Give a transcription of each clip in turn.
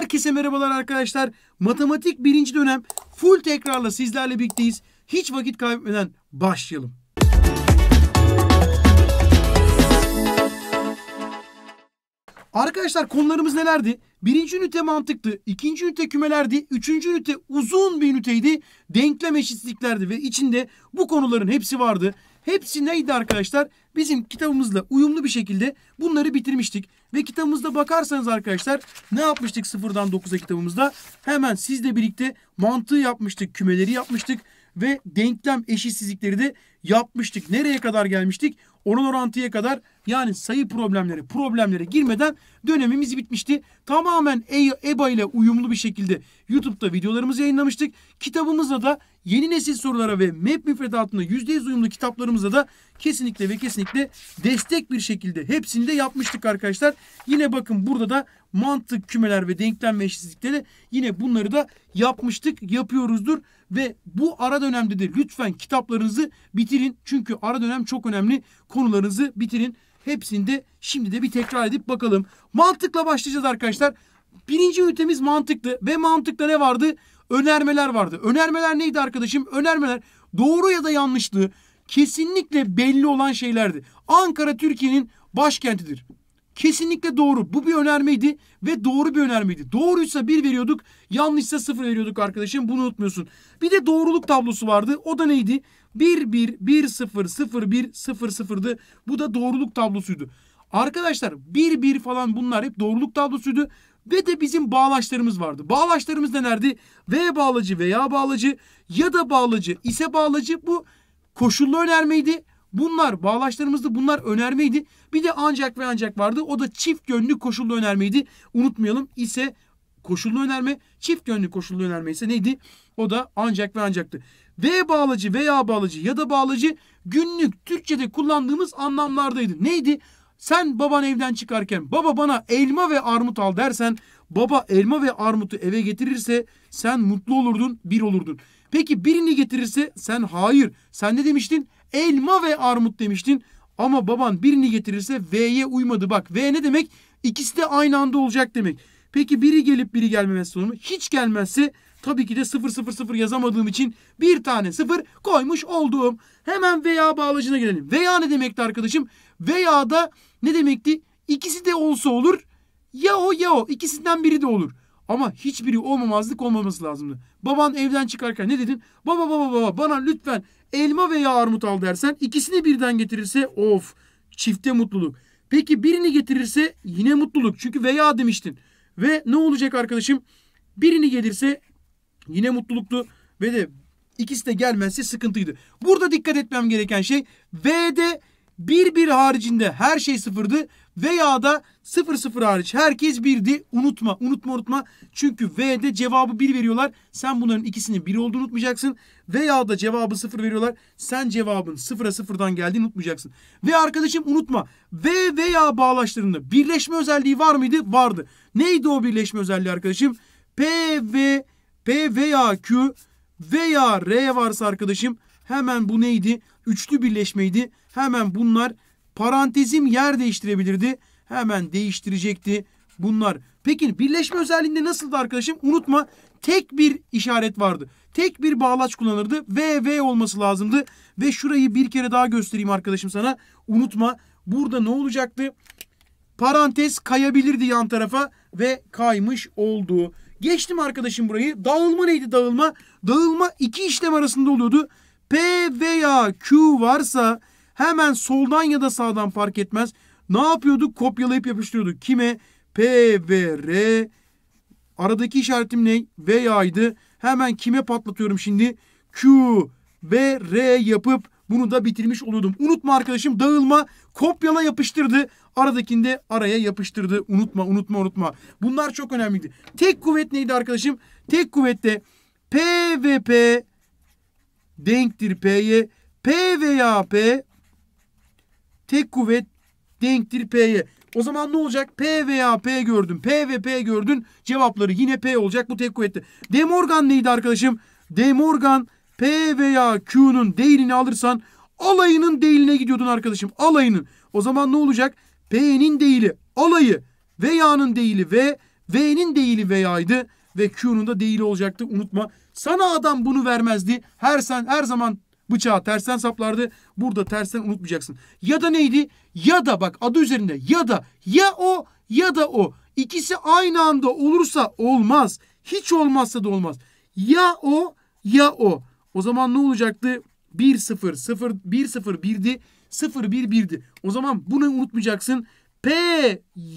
Herkese merhabalar arkadaşlar. Matematik birinci dönem full tekrarla sizlerle birlikteyiz. Hiç vakit kaybetmeden başlayalım. Arkadaşlar konularımız nelerdi? Birinci ünite mantıklı ikinci ünite kümelerdi, üçüncü ünite uzun bir üniteydi, denklem eşitliklerdi ve içinde bu konuların hepsi vardı. Hepsi neydi arkadaşlar? Bizim kitabımızla uyumlu bir şekilde bunları bitirmiştik. Ve kitabımızda bakarsanız arkadaşlar ne yapmıştık sıfırdan dokuza kitabımızda? Hemen sizle birlikte mantığı yapmıştık, kümeleri yapmıştık ve denklem eşitsizlikleri de yapmıştık. Nereye kadar gelmiştik? Oran orantıya kadar yani sayı problemleri problemlere girmeden dönemimiz bitmişti. Tamamen e- EBA ile uyumlu bir şekilde YouTube'da videolarımızı yayınlamıştık. Kitabımızda da yeni nesil sorulara ve MEP müfredatında %100 uyumlu kitaplarımızda da kesinlikle ve kesinlikle destek bir şekilde hepsini de yapmıştık arkadaşlar. Yine bakın burada da mantık kümeler ve denklem ve yine bunları da yapmıştık yapıyoruzdur ve bu ara dönemde de lütfen kitaplarınızı bitirin. Çünkü ara dönem çok önemli. Konularınızı bitirin. Hepsinde şimdi de bir tekrar edip bakalım. Mantıkla başlayacağız arkadaşlar. Birinci ünitemiz mantıklı ve mantıkta ne vardı? Önermeler vardı. Önermeler neydi arkadaşım? Önermeler doğru ya da yanlışlığı kesinlikle belli olan şeylerdi. Ankara Türkiye'nin başkentidir kesinlikle doğru. Bu bir önermeydi ve doğru bir önermeydi. Doğruysa 1 veriyorduk, yanlışsa 0 veriyorduk arkadaşım. Bunu unutmuyorsun. Bir de doğruluk tablosu vardı. O da neydi? 1 1 1 0 0 1 0 0'dı. Bu da doğruluk tablosuydu. Arkadaşlar 1 1 falan bunlar hep doğruluk tablosuydu ve de bizim bağlaçlarımız vardı. Bağlaçlarımız nelerdi? V bağlacı veya bağlacı ya da bağlacı ise bağlacı bu koşullu önermeydi. Bunlar bağlaçlarımızdı, bunlar önermeydi. Bir de ancak ve ancak vardı. O da çift yönlü koşullu önermeydi. Unutmayalım ise koşullu önerme, çift yönlü koşullu önerme ise neydi? O da ancak ve ancaktı. V bağlacı veya bağlacı ya da bağlacı günlük Türkçe'de kullandığımız anlamlardaydı. Neydi? Sen baban evden çıkarken baba bana elma ve armut al dersen baba elma ve armutu eve getirirse sen mutlu olurdun bir olurdun. Peki birini getirirse sen hayır sen ne demiştin elma ve armut demiştin. Ama baban birini getirirse V'ye uymadı. Bak V ne demek? İkisi de aynı anda olacak demek. Peki biri gelip biri gelmemesi olur mu? Hiç gelmezse tabii ki de 000 yazamadığım için bir tane 0 koymuş olduğum. Hemen veya bağlacına gelelim. Veya ne demekti arkadaşım? Veya da ne demekti? İkisi de olsa olur. Ya o ya o. İkisinden biri de olur. Ama hiçbiri olmamazlık olmaması lazımdı. Baban evden çıkarken ne dedin? Baba baba baba bana lütfen elma veya armut al dersen ikisini birden getirirse of çifte mutluluk. Peki birini getirirse yine mutluluk. Çünkü veya demiştin. Ve ne olacak arkadaşım? Birini gelirse yine mutluluktu ve de ikisi de gelmezse sıkıntıydı. Burada dikkat etmem gereken şey V'de bir bir haricinde her şey sıfırdı veya da 0-0 hariç herkes birdi. Unutma, unutma, unutma. Çünkü V'de cevabı 1 veriyorlar. Sen bunların ikisinin 1 olduğunu unutmayacaksın. Veya da cevabı 0 veriyorlar. Sen cevabın 0'a 0'dan geldiğini unutmayacaksın. Ve arkadaşım unutma. V veya bağlaçlarında birleşme özelliği var mıydı? Vardı. Neydi o birleşme özelliği arkadaşım? P ve P veya Q veya R varsa arkadaşım hemen bu neydi? Üçlü birleşmeydi. Hemen bunlar Parantezim yer değiştirebilirdi. Hemen değiştirecekti bunlar. Peki birleşme özelliğinde nasıldı arkadaşım? Unutma tek bir işaret vardı. Tek bir bağlaç kullanırdı. V V olması lazımdı. Ve şurayı bir kere daha göstereyim arkadaşım sana. Unutma burada ne olacaktı? Parantez kayabilirdi yan tarafa ve kaymış oldu. Geçtim arkadaşım burayı. Dağılma neydi dağılma? Dağılma iki işlem arasında oluyordu. P veya Q varsa Hemen soldan ya da sağdan fark etmez. Ne yapıyorduk? Kopyalayıp yapıştırıyorduk. Kime? P, V, R. Aradaki işaretim ne? V'yaydı. Hemen kime patlatıyorum şimdi? Q, V, R yapıp bunu da bitirmiş oluyordum. Unutma arkadaşım dağılma. Kopyala yapıştırdı. Aradakini de araya yapıştırdı. Unutma unutma unutma. Bunlar çok önemliydi. Tek kuvvet neydi arkadaşım? Tek kuvvette P ve P denktir P'ye. P veya P Tek kuvvet denktir P'ye. O zaman ne olacak? P veya P gördün. P ve P gördün. Cevapları yine P olacak. Bu tek kuvvette. De Morgan neydi arkadaşım? De Morgan P veya Q'nun değilini alırsan alayının değiline gidiyordun arkadaşım. Alayının. O zaman ne olacak? P'nin değili alayı veya'nın değili ve V'nin değili veya'ydı ve Q'nun da değili olacaktı. Unutma. Sana adam bunu vermezdi. Her sen her zaman Bıçağı tersten saplardı. Burada tersten unutmayacaksın. Ya da neydi? Ya da bak adı üzerinde ya da ya o ya da o. İkisi aynı anda olursa olmaz. Hiç olmazsa da olmaz. Ya o ya o. O zaman ne olacaktı? 1-0, 0, 1-0, 1'di. 0-1-1'di. O zaman bunu unutmayacaksın. P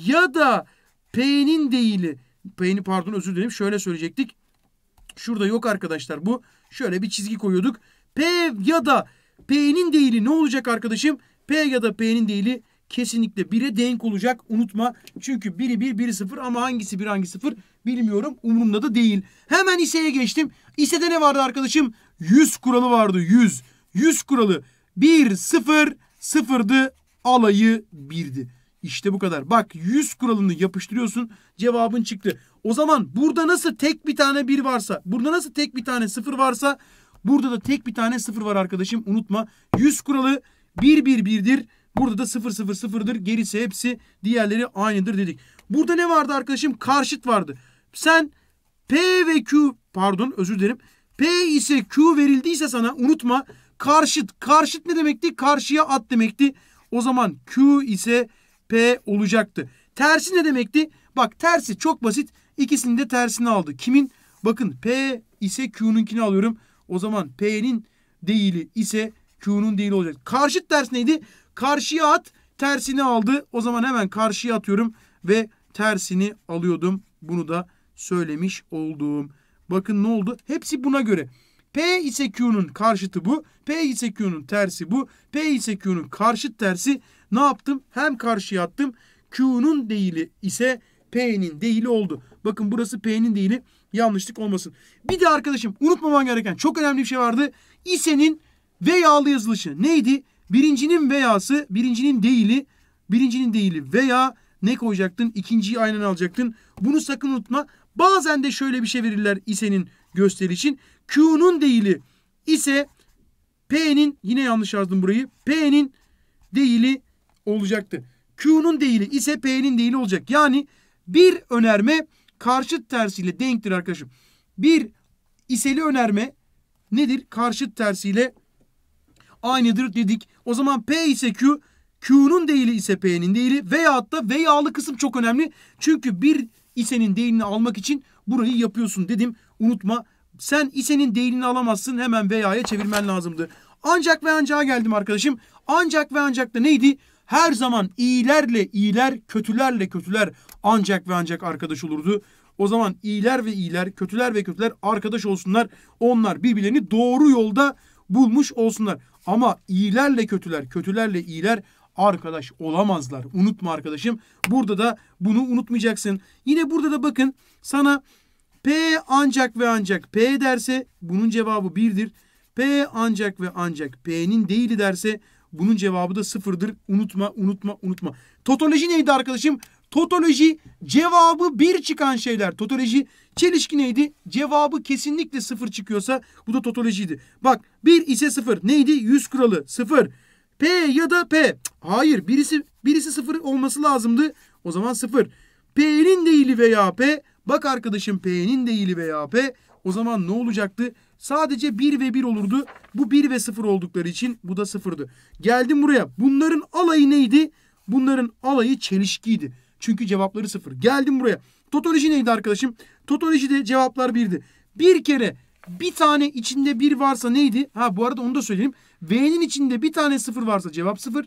ya da P'nin değili. P'ni pardon özür dilerim. Şöyle söyleyecektik. Şurada yok arkadaşlar bu. Şöyle bir çizgi koyuyorduk. P ya da P'nin değili ne olacak arkadaşım? P ya da P'nin değili kesinlikle 1'e denk olacak. Unutma. Çünkü biri 1, biri 0 ama hangisi 1, hangisi 0 bilmiyorum. Umurumda da değil. Hemen iseye geçtim. İSE'de ne vardı arkadaşım? 100 kuralı vardı. 100. 100 kuralı 1, 0, 0'dı. Alayı 1'di. İşte bu kadar. Bak 100 kuralını yapıştırıyorsun cevabın çıktı. O zaman burada nasıl tek bir tane 1 varsa, burada nasıl tek bir tane 0 varsa Burada da tek bir tane sıfır var arkadaşım unutma. 100 kuralı 1 1 1'dir. Burada da 0 0 0'dır. Gerisi hepsi diğerleri aynıdır dedik. Burada ne vardı arkadaşım? Karşıt vardı. Sen P ve Q pardon özür dilerim. P ise Q verildiyse sana unutma karşıt. Karşıt ne demekti? Karşıya at demekti. O zaman Q ise P olacaktı. Tersi ne demekti? Bak tersi çok basit. İkisinin de tersini aldı. Kimin? Bakın P ise Q'nunkini alıyorum. O zaman P'nin değili ise Q'nun değili olacak. Karşıt ters neydi? Karşıya at tersini aldı. O zaman hemen karşıya atıyorum ve tersini alıyordum. Bunu da söylemiş olduğum. Bakın ne oldu? Hepsi buna göre. P ise Q'nun karşıtı bu. P ise Q'nun tersi bu. P ise Q'nun karşıt tersi. Ne yaptım? Hem karşıya attım. Q'nun değili ise P'nin değili oldu. Bakın burası P'nin değili. Yanlışlık olmasın. Bir de arkadaşım unutmaman gereken çok önemli bir şey vardı. İse'nin ve yağlı yazılışı neydi? Birincinin veyası, birincinin değili, birincinin değili veya ne koyacaktın? İkinciyi aynen alacaktın. Bunu sakın unutma. Bazen de şöyle bir şey verirler ise'nin gösteri için. Q'nun değili ise P'nin yine yanlış yazdım burayı. P'nin değili olacaktı. Q'nun değili ise P'nin değili olacak. Yani bir önerme karşıt tersiyle denktir arkadaşım. Bir iseli önerme nedir? Karşıt tersiyle aynıdır dedik. O zaman P ise Q, Q'nun değili ise P'nin değili veyahut da veyahlı kısım çok önemli. Çünkü bir isenin değilini almak için burayı yapıyorsun dedim. Unutma sen isenin değilini alamazsın hemen veya'ya çevirmen lazımdı. Ancak ve ancak'a geldim arkadaşım. Ancak ve ancak da neydi? Her zaman iyilerle iyiler, kötülerle kötüler, ancak ve ancak arkadaş olurdu. O zaman iyiler ve iyiler, kötüler ve kötüler arkadaş olsunlar. Onlar birbirlerini doğru yolda bulmuş olsunlar. Ama iyilerle kötüler, kötülerle iyiler arkadaş olamazlar. Unutma arkadaşım. Burada da bunu unutmayacaksın. Yine burada da bakın sana P ancak ve ancak P derse bunun cevabı 1'dir. P ancak ve ancak P'nin değil derse bunun cevabı da sıfırdır. Unutma, unutma, unutma. Totoloji neydi arkadaşım? Totoloji cevabı bir çıkan şeyler. Totoloji çelişki neydi? Cevabı kesinlikle sıfır çıkıyorsa bu da totolojiydi. Bak bir ise sıfır. Neydi? Yüz kuralı sıfır. P ya da P. Hayır birisi birisi sıfır olması lazımdı. O zaman sıfır. P'nin değili veya P. Bak arkadaşım P'nin değili veya P. O zaman ne olacaktı? Sadece 1 ve 1 olurdu. Bu 1 ve 0 oldukları için bu da 0'dı. Geldim buraya. Bunların alayı neydi? Bunların alayı çelişkiydi. Çünkü cevapları sıfır. Geldim buraya. Totoloji neydi arkadaşım? de cevaplar birdi. Bir kere bir tane içinde bir varsa neydi? Ha bu arada onu da söyleyeyim. V'nin içinde bir tane sıfır varsa cevap sıfır.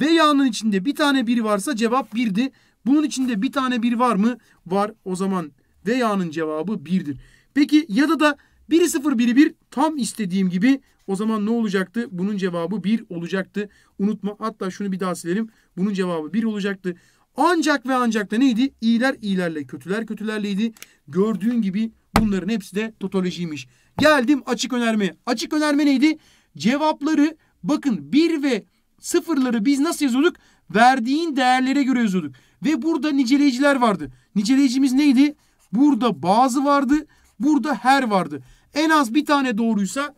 Ve yağının içinde bir tane bir varsa cevap birdi. Bunun içinde bir tane bir var mı? Var. O zaman ve yağının cevabı birdir. Peki ya da da biri sıfır biri bir tam istediğim gibi o zaman ne olacaktı? Bunun cevabı bir olacaktı. Unutma hatta şunu bir daha silelim. Bunun cevabı bir olacaktı. Ancak ve ancak da neydi? İyiler iyilerle, kötüler kötülerleydi. Gördüğün gibi bunların hepsi de totolojiymiş. Geldim açık önermeye. Açık önerme neydi? Cevapları bakın 1 ve sıfırları biz nasıl yazıyorduk? Verdiğin değerlere göre yazıyorduk. Ve burada niceleyiciler vardı. Niceleyicimiz neydi? Burada bazı vardı. Burada her vardı. En az bir tane doğruysa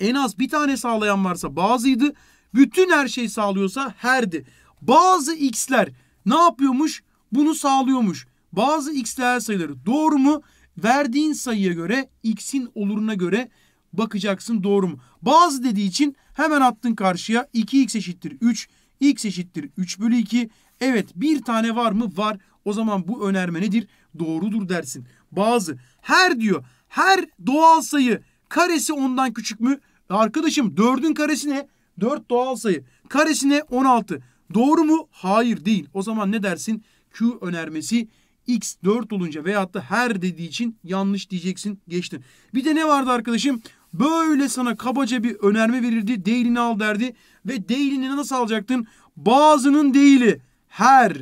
en az bir tane sağlayan varsa bazıydı. Bütün her şey sağlıyorsa herdi. Bazı x'ler ne yapıyormuş? Bunu sağlıyormuş. Bazı x değer sayıları doğru mu? Verdiğin sayıya göre x'in oluruna göre bakacaksın doğru mu? Bazı dediği için hemen attın karşıya 2x eşittir 3, x eşittir 3 bölü 2. Evet bir tane var mı? Var. O zaman bu önerme nedir? Doğrudur dersin. Bazı her diyor her doğal sayı karesi ondan küçük mü? Arkadaşım 4'ün karesi ne? 4 doğal sayı. Karesi ne? 16. Doğru mu? Hayır değil. O zaman ne dersin? Q önermesi X 4 olunca veyahut da her dediği için yanlış diyeceksin geçtin. Bir de ne vardı arkadaşım? Böyle sana kabaca bir önerme verirdi. Değilini al derdi. Ve değilini nasıl alacaktın? Bazının değili. Her.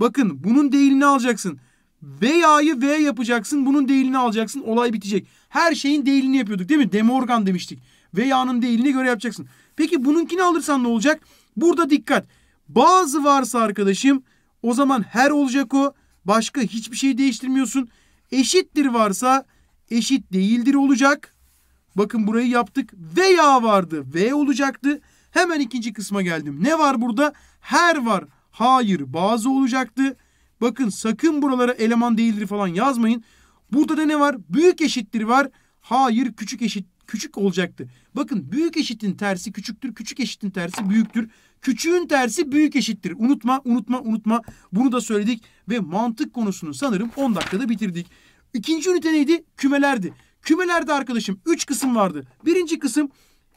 Bakın bunun değilini alacaksın. Veya'yı V yapacaksın. Bunun değilini alacaksın. Olay bitecek. Her şeyin değilini yapıyorduk değil mi? Demorgan demiştik. Veya'nın değilini göre yapacaksın. Peki bununkini alırsan ne olacak? Burada dikkat. Bazı varsa arkadaşım o zaman her olacak o. Başka hiçbir şey değiştirmiyorsun. Eşittir varsa eşit değildir olacak. Bakın burayı yaptık. Veya vardı. V olacaktı. Hemen ikinci kısma geldim. Ne var burada? Her var. Hayır bazı olacaktı. Bakın sakın buralara eleman değildir falan yazmayın. Burada da ne var? Büyük eşittir var. Hayır küçük eşittir küçük olacaktı. Bakın büyük eşitin tersi küçüktür, küçük eşitin tersi büyüktür. Küçüğün tersi büyük eşittir. Unutma, unutma, unutma. Bunu da söyledik ve mantık konusunu sanırım 10 dakikada bitirdik. İkinci ünite neydi? Kümelerdi. Kümelerde arkadaşım 3 kısım vardı. Birinci kısım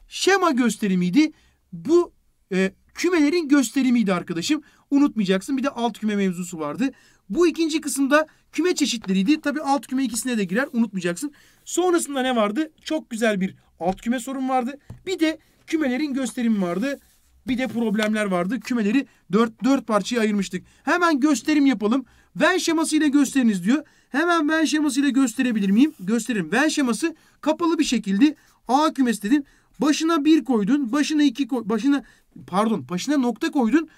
şema gösterimiydi. Bu e, kümelerin gösterimiydi arkadaşım. Unutmayacaksın. Bir de alt küme mevzusu vardı. Bu ikinci kısımda küme çeşitleriydi. Tabii alt küme ikisine de girer unutmayacaksın. Sonrasında ne vardı? Çok güzel bir alt küme sorun vardı. Bir de kümelerin gösterimi vardı. Bir de problemler vardı. Kümeleri dört, dört parçaya ayırmıştık. Hemen gösterim yapalım. Venn şeması ile gösteriniz diyor. Hemen Venn şeması ile gösterebilir miyim? Gösterim. Venn şeması kapalı bir şekilde A kümesi dedin. Başına bir koydun. Başına iki koy, başına pardon başına nokta koydun.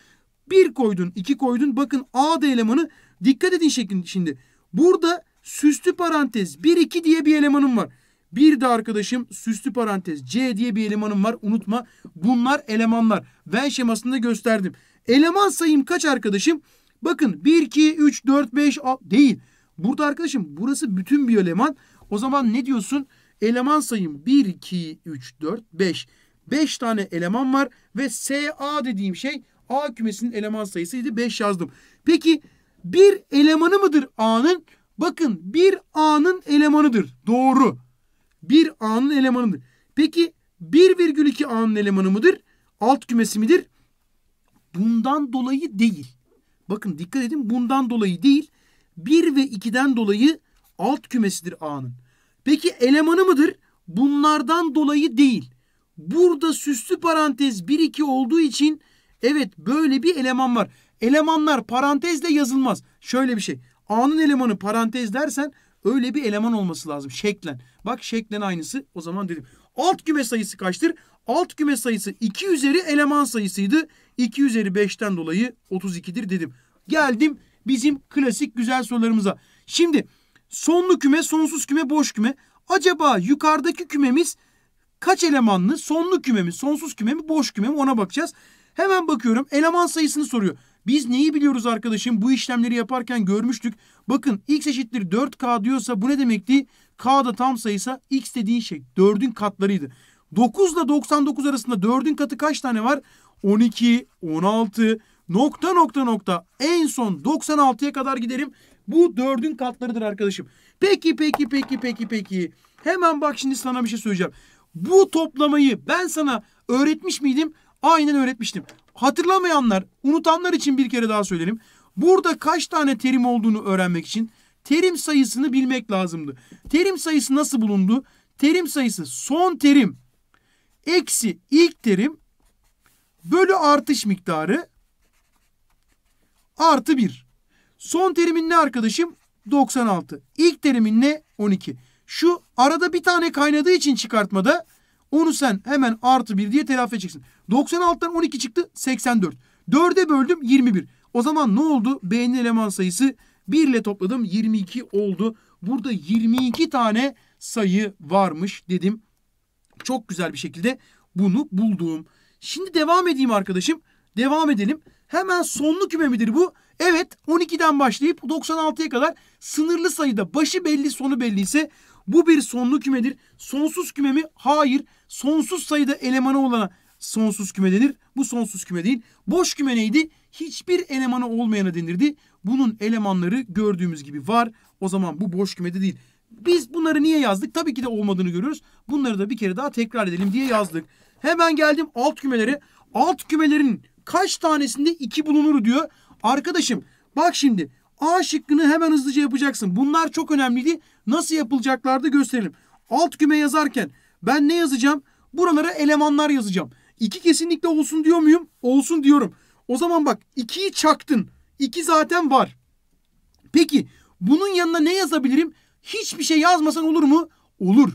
Bir koydun, iki koydun. Bakın A da elemanı Dikkat edin şeklin şimdi. Burada süslü parantez 1 2 diye bir elemanım var. Bir de arkadaşım süslü parantez C diye bir elemanım var. Unutma bunlar elemanlar. Ben şemasında gösterdim. Eleman sayım kaç arkadaşım? Bakın 1, 2, 3, 4, 5 6, değil. Burada arkadaşım burası bütün bir eleman. O zaman ne diyorsun? Eleman sayım 1, 2, 3, 4, 5. 5 tane eleman var ve SA dediğim şey A kümesinin eleman sayısıydı. 5 yazdım. Peki bir elemanı mıdır A'nın? Bakın bir A'nın elemanıdır. Doğru. Bir A'nın elemanıdır. Peki 1,2 A'nın elemanı mıdır? Alt kümesi midir? Bundan dolayı değil. Bakın dikkat edin bundan dolayı değil. 1 ve 2'den dolayı alt kümesidir A'nın. Peki elemanı mıdır? Bunlardan dolayı değil. Burada süslü parantez 1-2 olduğu için evet böyle bir eleman var. Elemanlar parantezle yazılmaz. Şöyle bir şey. A'nın elemanı parantez dersen öyle bir eleman olması lazım şeklen. Bak şeklen aynısı o zaman dedim. Alt küme sayısı kaçtır? Alt küme sayısı 2 üzeri eleman sayısıydı. 2 üzeri 5'ten dolayı 32'dir dedim. Geldim bizim klasik güzel sorularımıza. Şimdi sonlu küme, sonsuz küme, boş küme. Acaba yukarıdaki kümemiz kaç elemanlı? Sonlu küme mi, sonsuz küme mi, boş küme mi ona bakacağız. Hemen bakıyorum eleman sayısını soruyor. Biz neyi biliyoruz arkadaşım? Bu işlemleri yaparken görmüştük. Bakın x eşittir 4k diyorsa bu ne demekti? K da tam sayısa x dediğin şey 4'ün katlarıydı. 9 ile 99 arasında 4'ün katı kaç tane var? 12, 16, nokta nokta nokta en son 96'ya kadar giderim. Bu 4'ün katlarıdır arkadaşım. Peki peki peki peki peki. Hemen bak şimdi sana bir şey söyleyeceğim. Bu toplamayı ben sana öğretmiş miydim? Aynen öğretmiştim hatırlamayanlar, unutanlar için bir kere daha söyleyelim. Burada kaç tane terim olduğunu öğrenmek için terim sayısını bilmek lazımdı. Terim sayısı nasıl bulundu? Terim sayısı son terim eksi ilk terim bölü artış miktarı artı 1. Son terimin ne arkadaşım? 96. İlk terimin ne? 12. Şu arada bir tane kaynadığı için çıkartmada onu sen hemen artı 1 diye telafi edeceksin. 96'dan 12 çıktı 84. 4'e böldüm 21. O zaman ne oldu? B'nin eleman sayısı 1 ile topladım 22 oldu. Burada 22 tane sayı varmış dedim. Çok güzel bir şekilde bunu buldum. Şimdi devam edeyim arkadaşım. Devam edelim. Hemen sonlu küme midir bu? Evet 12'den başlayıp 96'ya kadar sınırlı sayıda başı belli sonu belli ise bu bir sonlu kümedir. Sonsuz küme mi? Hayır sonsuz sayıda elemanı olana sonsuz küme denir. Bu sonsuz küme değil. Boş küme neydi? Hiçbir elemanı olmayana denirdi. Bunun elemanları gördüğümüz gibi var. O zaman bu boş kümede değil. Biz bunları niye yazdık? Tabii ki de olmadığını görüyoruz. Bunları da bir kere daha tekrar edelim diye yazdık. Hemen geldim alt kümelere. Alt kümelerin kaç tanesinde iki bulunur diyor. Arkadaşım bak şimdi A şıkkını hemen hızlıca yapacaksın. Bunlar çok önemliydi. Nasıl yapılacaklardı gösterelim. Alt küme yazarken ben ne yazacağım? Buralara elemanlar yazacağım. İki kesinlikle olsun diyor muyum? Olsun diyorum. O zaman bak ikiyi çaktın. İki zaten var. Peki bunun yanına ne yazabilirim? Hiçbir şey yazmasan olur mu? Olur.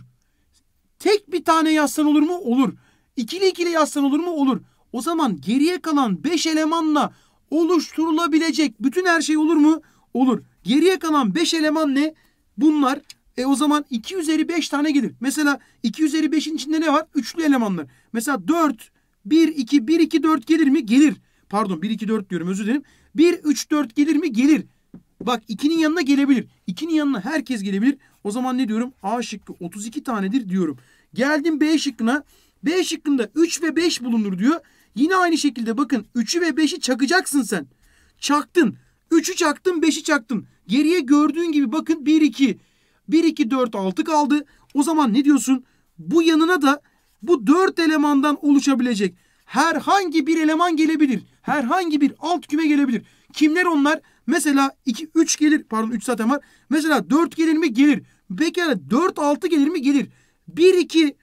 Tek bir tane yazsan olur mu? Olur. İkili ikili yazsan olur mu? Olur. O zaman geriye kalan 5 elemanla oluşturulabilecek bütün her şey olur mu? Olur. Geriye kalan 5 eleman ne? Bunlar e o zaman 2 üzeri 5 tane gelir. Mesela 2 üzeri 5'in içinde ne var? Üçlü elemanlar. Mesela 4, 1, 2, 1, 2, 4 gelir mi? Gelir. Pardon 1, 2, 4 diyorum özür dilerim. 1, 3, 4 gelir mi? Gelir. Bak 2'nin yanına gelebilir. 2'nin yanına herkes gelebilir. O zaman ne diyorum? A şıkkı 32 tanedir diyorum. Geldim B şıkkına. B şıkkında 3 ve 5 bulunur diyor. Yine aynı şekilde bakın 3'ü ve 5'i çakacaksın sen. Çaktın. 3'ü çaktın 5'i çaktın. Geriye gördüğün gibi bakın 1, 2. 1, 2, 4, 6 kaldı. O zaman ne diyorsun? Bu yanına da bu 4 elemandan oluşabilecek herhangi bir eleman gelebilir. Herhangi bir alt küme gelebilir. Kimler onlar? Mesela 2, 3 gelir. Pardon 3 zaten var. Mesela 4 gelir mi? Gelir. Pekala 4, 6 gelir mi? Gelir. 1, 2,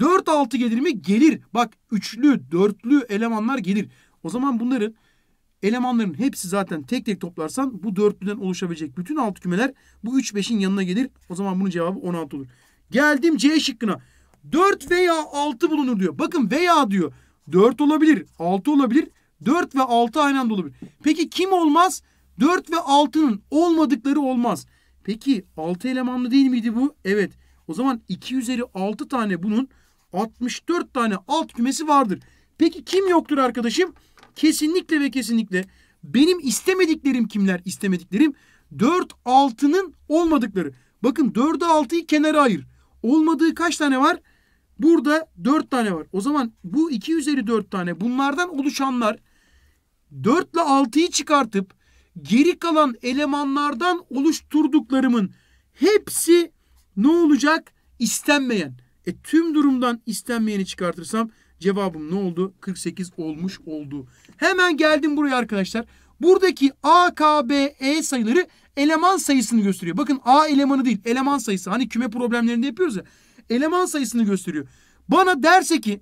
4, 6 gelir mi? Gelir. Bak üçlü, dörtlü elemanlar gelir. O zaman bunların Elemanların hepsi zaten tek tek toplarsan bu dörtlüden oluşabilecek bütün alt kümeler bu 3-5'in yanına gelir. O zaman bunun cevabı 16 olur. Geldim C şıkkına. 4 veya 6 bulunur diyor. Bakın veya diyor. 4 olabilir, 6 olabilir. 4 ve 6 aynı anda olabilir. Peki kim olmaz? 4 ve 6'nın olmadıkları olmaz. Peki 6 elemanlı değil miydi bu? Evet. O zaman 2 üzeri 6 tane bunun 64 tane alt kümesi vardır. Peki kim yoktur arkadaşım? kesinlikle ve kesinlikle benim istemediklerim kimler? istemediklerim 4 6'nın olmadıkları. Bakın 4'ü 6'yı kenara ayır. Olmadığı kaç tane var? Burada 4 tane var. O zaman bu 2 üzeri 4 tane bunlardan oluşanlar 4 ile 6'yı çıkartıp geri kalan elemanlardan oluşturduklarımın hepsi ne olacak? İstenmeyen. E tüm durumdan istenmeyeni çıkartırsam Cevabım ne oldu? 48 olmuş oldu. Hemen geldim buraya arkadaşlar. Buradaki A, K, B, E sayıları eleman sayısını gösteriyor. Bakın A elemanı değil eleman sayısı. Hani küme problemlerinde yapıyoruz ya. Eleman sayısını gösteriyor. Bana derse ki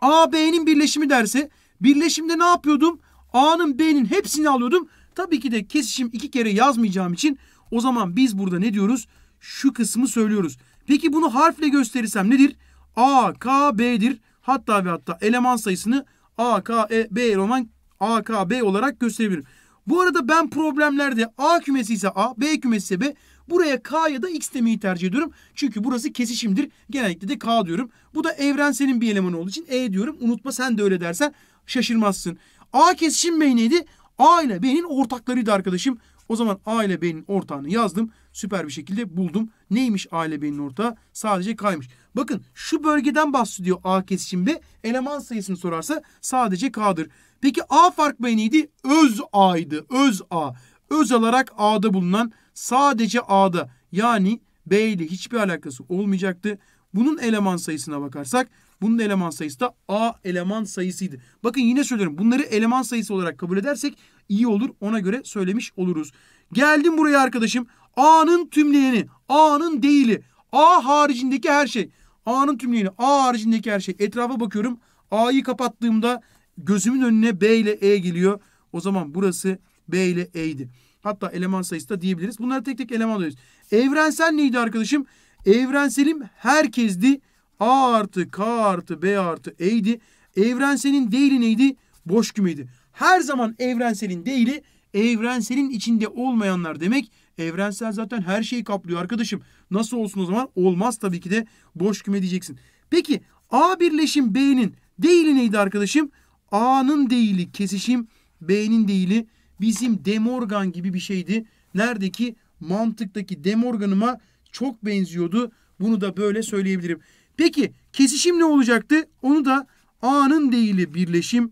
A, B'nin birleşimi derse birleşimde ne yapıyordum? A'nın B'nin hepsini alıyordum. Tabii ki de kesişim iki kere yazmayacağım için o zaman biz burada ne diyoruz? Şu kısmı söylüyoruz. Peki bunu harfle gösterirsem nedir? A, K, B'dir. Hatta ve hatta eleman sayısını AKB e, roman AKB olarak gösterebilirim. Bu arada ben problemlerde A kümesi ise A, B kümesi ise B. Buraya K ya da X demeyi tercih ediyorum. Çünkü burası kesişimdir. Genellikle de K diyorum. Bu da evrenselin bir elemanı olduğu için E diyorum. Unutma sen de öyle dersen şaşırmazsın. A kesişim B neydi? A ile B'nin ortaklarıydı arkadaşım. O zaman A ile B'nin ortağını yazdım süper bir şekilde buldum. Neymiş aile beynin ortağı? Sadece K'ymış. Bakın şu bölgeden bahsediyor A kesişimde. Eleman sayısını sorarsa sadece K'dır. Peki A fark payı neydi? Öz A'ydı. Öz A. Öz olarak A'da bulunan sadece A'da yani B ile hiçbir alakası olmayacaktı. Bunun eleman sayısına bakarsak bunun eleman sayısı da A eleman sayısıydı. Bakın yine söylüyorum bunları eleman sayısı olarak kabul edersek iyi olur ona göre söylemiş oluruz. Geldim buraya arkadaşım A'nın tümleyeni, A'nın değili, A haricindeki her şey. A'nın tümleyeni, A haricindeki her şey. Etrafa bakıyorum. A'yı kapattığımda gözümün önüne B ile E geliyor. O zaman burası B ile E'ydi. Hatta eleman sayısı da diyebiliriz. Bunları tek tek eleman alıyoruz. Evrensel neydi arkadaşım? Evrenselim herkesti. A artı K artı B artı E'ydi. Evrenselin değili neydi? Boş kümeydi. Her zaman evrenselin değili evrenselin içinde olmayanlar demek. Evrensel zaten her şeyi kaplıyor arkadaşım. Nasıl olsun o zaman? Olmaz tabii ki de boş küme diyeceksin. Peki A birleşim B'nin değili neydi arkadaşım? A'nın değili kesişim B'nin değili bizim De Morgan gibi bir şeydi. Neredeki mantıktaki De Morgan'ıma çok benziyordu. Bunu da böyle söyleyebilirim. Peki kesişim ne olacaktı? Onu da A'nın değili birleşim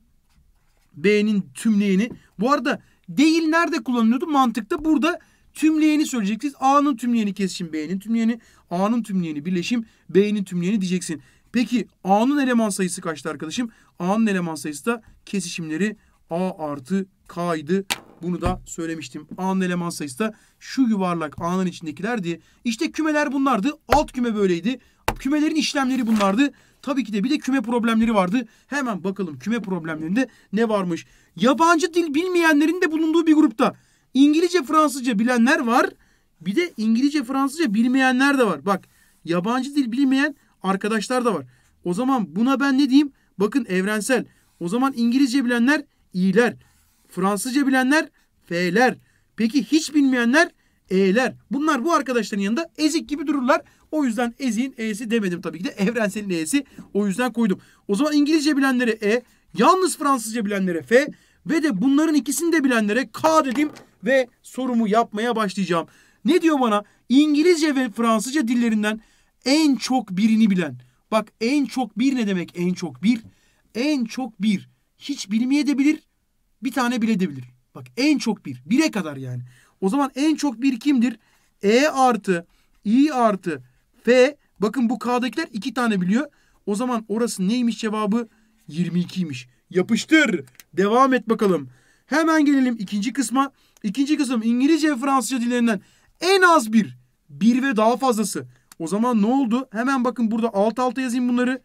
B'nin tümleyeni. Bu arada değil nerede kullanılıyordu? Mantıkta burada Tümleyeni söyleyeceksiniz. A'nın tümleyeni kesişim B'nin tümleyeni. A'nın tümleyeni birleşim B'nin tümleyeni diyeceksin. Peki A'nın eleman sayısı kaçtı arkadaşım? A'nın eleman sayısı da kesişimleri A artı K idi. Bunu da söylemiştim. A'nın eleman sayısı da şu yuvarlak A'nın içindekilerdi. İşte kümeler bunlardı. Alt küme böyleydi. Kümelerin işlemleri bunlardı. Tabii ki de bir de küme problemleri vardı. Hemen bakalım küme problemlerinde ne varmış. Yabancı dil bilmeyenlerin de bulunduğu bir grupta. İngilizce Fransızca bilenler var. Bir de İngilizce Fransızca bilmeyenler de var. Bak yabancı dil bilmeyen arkadaşlar da var. O zaman buna ben ne diyeyim? Bakın evrensel. O zaman İngilizce bilenler iyiler. Fransızca bilenler F'ler. Peki hiç bilmeyenler E'ler. Bunlar bu arkadaşların yanında ezik gibi dururlar. O yüzden eziğin E'si demedim tabii ki de. Evrenselin E'si. O yüzden koydum. O zaman İngilizce bilenlere E, yalnız Fransızca bilenlere F ve de bunların ikisini de bilenlere K dedim ve sorumu yapmaya başlayacağım. Ne diyor bana? İngilizce ve Fransızca dillerinden en çok birini bilen. Bak en çok bir ne demek en çok bir? En çok bir. Hiç bilmeye de Bir tane bile de Bak en çok bir. Bire kadar yani. O zaman en çok bir kimdir? E artı, I artı, F. Bakın bu K'dakiler iki tane biliyor. O zaman orası neymiş cevabı? 22'ymiş. Yapıştır. Devam et bakalım. Hemen gelelim ikinci kısma. İkinci kısım İngilizce ve Fransızca dillerinden en az bir. Bir ve daha fazlası. O zaman ne oldu? Hemen bakın burada alt alta yazayım bunları.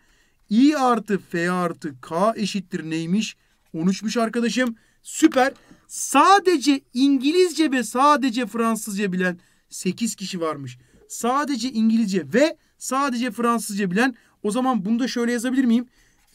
I artı F artı K eşittir neymiş? 13'müş arkadaşım. Süper. Sadece İngilizce ve sadece Fransızca bilen 8 kişi varmış. Sadece İngilizce ve sadece Fransızca bilen. O zaman bunu da şöyle yazabilir miyim?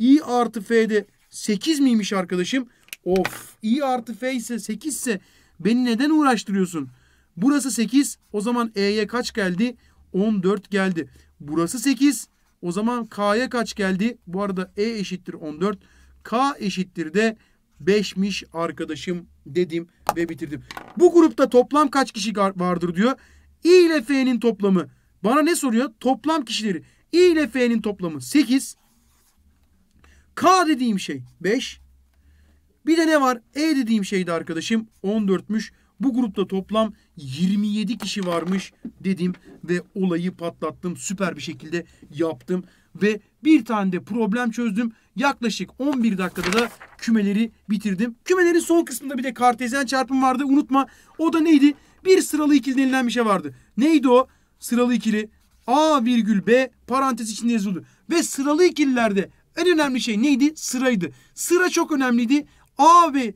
I artı F'de 8 miymiş arkadaşım? Of. I artı F ise 8 ise Beni neden uğraştırıyorsun? Burası 8. O zaman E'ye kaç geldi? 14 geldi. Burası 8. O zaman K'ya kaç geldi? Bu arada E eşittir 14. K eşittir de 5'miş arkadaşım dedim ve bitirdim. Bu grupta toplam kaç kişi vardır diyor. İ ile F'nin toplamı. Bana ne soruyor? Toplam kişileri. İ ile F'nin toplamı 8. K dediğim şey 5. Bir de ne var? E dediğim şeydi arkadaşım 14'müş. Bu grupta toplam 27 kişi varmış dedim ve olayı patlattım. Süper bir şekilde yaptım ve bir tane de problem çözdüm. Yaklaşık 11 dakikada da kümeleri bitirdim. Kümelerin son kısmında bir de kartezyen çarpım vardı. Unutma o da neydi? Bir sıralı ikili denilen bir şey vardı. Neydi o? Sıralı ikili A virgül B parantez içinde yazıldı. Ve sıralı ikililerde en önemli şey neydi? Sıraydı. Sıra çok önemliydi A ve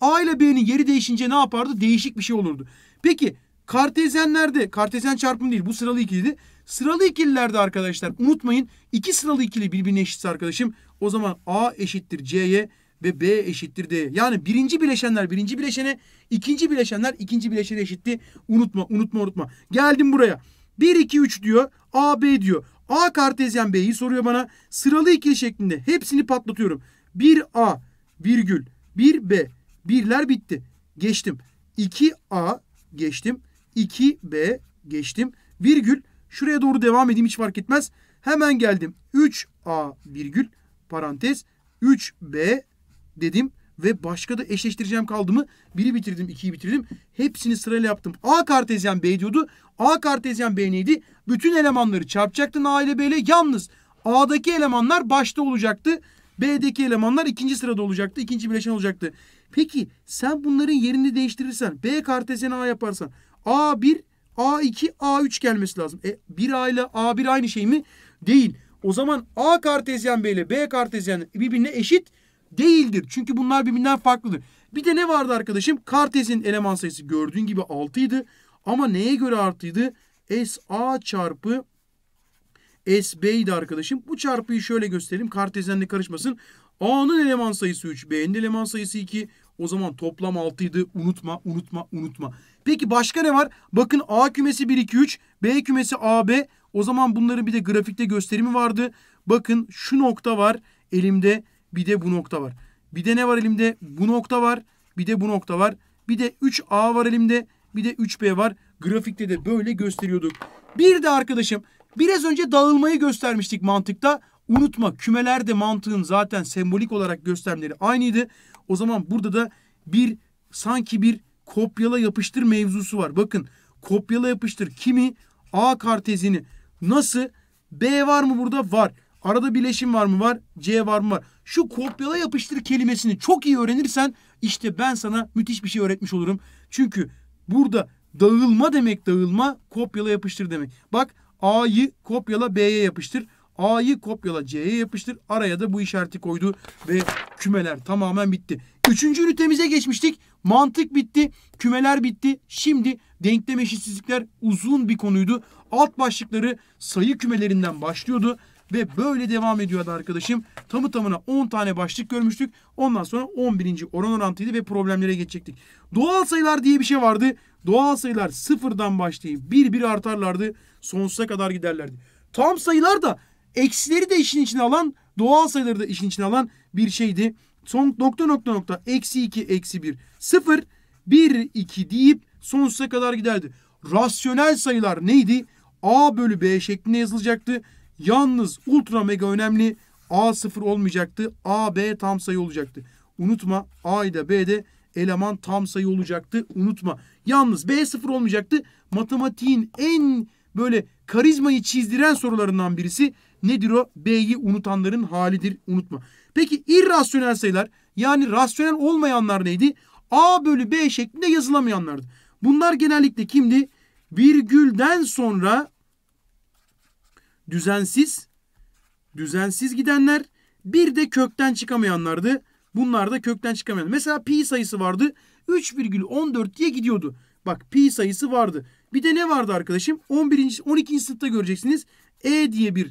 A ile B'nin yeri değişince ne yapardı? Değişik bir şey olurdu. Peki kartezyenlerde, kartezyen çarpımı değil bu sıralı ikiliydi. Sıralı ikililerde arkadaşlar unutmayın iki sıralı ikili birbirine eşitse arkadaşım o zaman A eşittir C'ye ve B eşittir D'ye. Yani birinci bileşenler birinci bileşene, ikinci bileşenler ikinci bileşene eşitti. Unutma, unutma, unutma. Geldim buraya. 1, 2, 3 diyor. A, B diyor. A kartezyen B'yi soruyor bana. Sıralı ikili şeklinde hepsini patlatıyorum. 1A, virgül 1B. Birler bitti. Geçtim. 2A geçtim. 2B geçtim. Virgül şuraya doğru devam edeyim hiç fark etmez. Hemen geldim. 3A virgül parantez 3B dedim ve başka da eşleştireceğim kaldı mı? Biri bitirdim, ikiyi bitirdim. Hepsini sırayla yaptım. A kartezyen B diyordu. A kartezyen B neydi? Bütün elemanları çarpacaktın A ile B ile. Yalnız A'daki elemanlar başta olacaktı. B'deki elemanlar ikinci sırada olacaktı. ikinci bileşen olacaktı. Peki sen bunların yerini değiştirirsen B kartesini A yaparsan A1, A2, A3 gelmesi lazım. E 1A ile A1 aynı şey mi? Değil. O zaman A kartezyen B ile B kartezyen birbirine eşit değildir. Çünkü bunlar birbirinden farklıdır. Bir de ne vardı arkadaşım? Kartezin eleman sayısı gördüğün gibi 6 Ama neye göre artıydı? SA çarpı S B'ydi arkadaşım. Bu çarpıyı şöyle gösterelim. Kartezyenle karışmasın. A'nın eleman sayısı 3. B'nin eleman sayısı 2. O zaman toplam 6 Unutma, unutma, unutma. Peki başka ne var? Bakın A kümesi 1, 2, 3. B kümesi A, B. O zaman bunların bir de grafikte gösterimi vardı. Bakın şu nokta var elimde. Bir de bu nokta var. Bir de ne var elimde? Bu nokta var. Bir de bu nokta var. Bir de 3A var elimde. Bir de 3B var. Grafikte de böyle gösteriyorduk. Bir de arkadaşım Biraz önce dağılmayı göstermiştik mantıkta. Unutma kümelerde mantığın zaten sembolik olarak göstermeleri aynıydı. O zaman burada da bir sanki bir kopyala yapıştır mevzusu var. Bakın kopyala yapıştır kimi A kartezini nasıl B var mı burada var. Arada bileşim var mı var C var mı var. Şu kopyala yapıştır kelimesini çok iyi öğrenirsen işte ben sana müthiş bir şey öğretmiş olurum. Çünkü burada dağılma demek dağılma kopyala yapıştır demek. Bak A'yı kopyala B'ye yapıştır. A'yı kopyala C'ye yapıştır. Araya da bu işareti koydu ve kümeler tamamen bitti. Üçüncü ünitemize geçmiştik. Mantık bitti. Kümeler bitti. Şimdi denklem eşitsizlikler uzun bir konuydu. Alt başlıkları sayı kümelerinden başlıyordu. Ve böyle devam ediyordu arkadaşım. Tamı tamına 10 tane başlık görmüştük. Ondan sonra 11. oran orantıydı ve problemlere geçecektik. Doğal sayılar diye bir şey vardı. Doğal sayılar sıfırdan başlayıp bir bir artarlardı. Sonsuza kadar giderlerdi. Tam sayılar da eksileri de işin içine alan doğal sayıları da işin içine alan bir şeydi. Son nokta nokta nokta eksi 2 eksi 1 0 1 2 deyip sonsuza kadar giderdi. Rasyonel sayılar neydi? A bölü B şeklinde yazılacaktı. Yalnız ultra mega önemli A sıfır olmayacaktı. A B tam sayı olacaktı. Unutma A'da B'de eleman tam sayı olacaktı. Unutma. Yalnız B sıfır olmayacaktı. Matematiğin en böyle karizmayı çizdiren sorularından birisi nedir o? B'yi unutanların halidir unutma. Peki irrasyonel sayılar yani rasyonel olmayanlar neydi? A bölü B şeklinde yazılamayanlardı. Bunlar genellikle kimdi? Virgülden sonra düzensiz, düzensiz gidenler bir de kökten çıkamayanlardı. Bunlar da kökten çıkamayan. Mesela pi sayısı vardı. 3,14 diye gidiyordu. Bak pi sayısı vardı. Bir de ne vardı arkadaşım? 11. 12. sınıfta göreceksiniz. E diye bir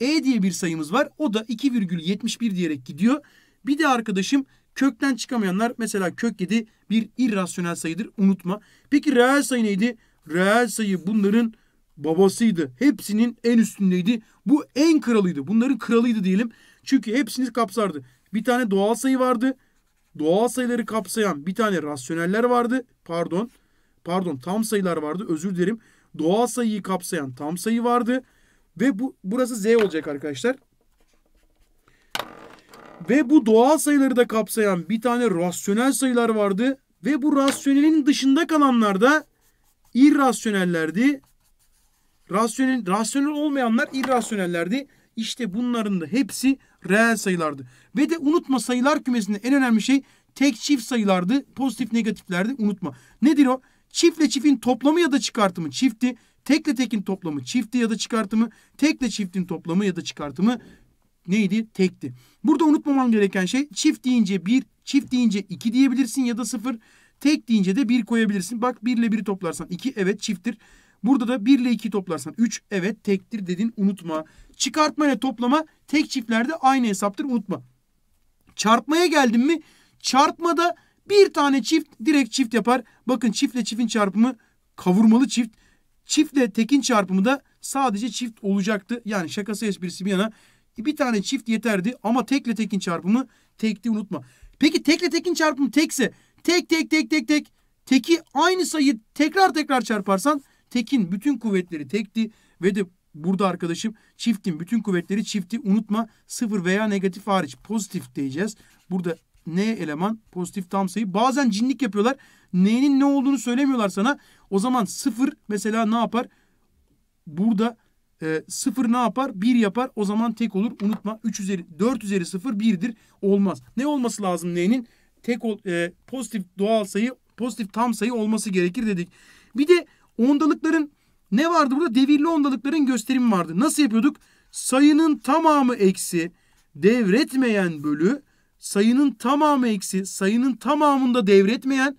E diye bir sayımız var. O da 2,71 diyerek gidiyor. Bir de arkadaşım kökten çıkamayanlar mesela kök 7 bir irrasyonel sayıdır. Unutma. Peki reel sayı neydi? Reel sayı bunların babasıydı. Hepsinin en üstündeydi. Bu en kralıydı. Bunların kralıydı diyelim. Çünkü hepsini kapsardı. Bir tane doğal sayı vardı. Doğal sayıları kapsayan bir tane rasyoneller vardı. Pardon pardon tam sayılar vardı özür dilerim. Doğal sayıyı kapsayan tam sayı vardı. Ve bu burası z olacak arkadaşlar. Ve bu doğal sayıları da kapsayan bir tane rasyonel sayılar vardı. Ve bu rasyonelin dışında kalanlar da irrasyonellerdi. Rasyonel, rasyonel olmayanlar irrasyonellerdi. İşte bunların da hepsi reel sayılardı. Ve de unutma sayılar kümesinde en önemli şey tek çift sayılardı. Pozitif negatiflerdi unutma. Nedir o? Çiftle çiftin toplamı ya da çıkartımı çifti. Tekle tekin toplamı çifti ya da çıkartımı. Tekle çiftin toplamı ya da çıkartımı neydi? Tekti. Burada unutmamam gereken şey çift deyince bir, çift deyince iki diyebilirsin ya da sıfır, Tek deyince de bir koyabilirsin. Bak 1 ile 1'i toplarsan iki evet çifttir. Burada da 1 ile 2 toplarsan üç evet tektir dedin unutma. Çıkartma ile toplama tek çiftlerde aynı hesaptır unutma. Çarpmaya geldin mi? Çarpmada bir tane çift direkt çift yapar. Bakın çiftle çiftin çarpımı kavurmalı çift. Çiftle tekin çarpımı da sadece çift olacaktı. Yani şakası esprisi bir yana. Bir tane çift yeterdi ama tekle tekin çarpımı tekti unutma. Peki tekle tekin çarpımı tekse tek tek tek tek tek teki aynı sayı tekrar tekrar çarparsan tekin bütün kuvvetleri tekti ve de burada arkadaşım çiftin bütün kuvvetleri çifti unutma sıfır veya negatif hariç pozitif diyeceğiz. Burada ne eleman? Pozitif tam sayı. Bazen cinlik yapıyorlar. Neyin ne olduğunu söylemiyorlar sana. O zaman sıfır mesela ne yapar? Burada e, sıfır ne yapar? Bir yapar. O zaman tek olur. Unutma. 3 üzeri, 4 üzeri sıfır birdir. Olmaz. Ne olması lazım neyinin? Tek ol, e, pozitif doğal sayı, pozitif tam sayı olması gerekir dedik. Bir de ondalıkların ne vardı burada? Devirli ondalıkların gösterimi vardı. Nasıl yapıyorduk? Sayının tamamı eksi devretmeyen bölü sayının tamamı eksi, sayının tamamında devretmeyen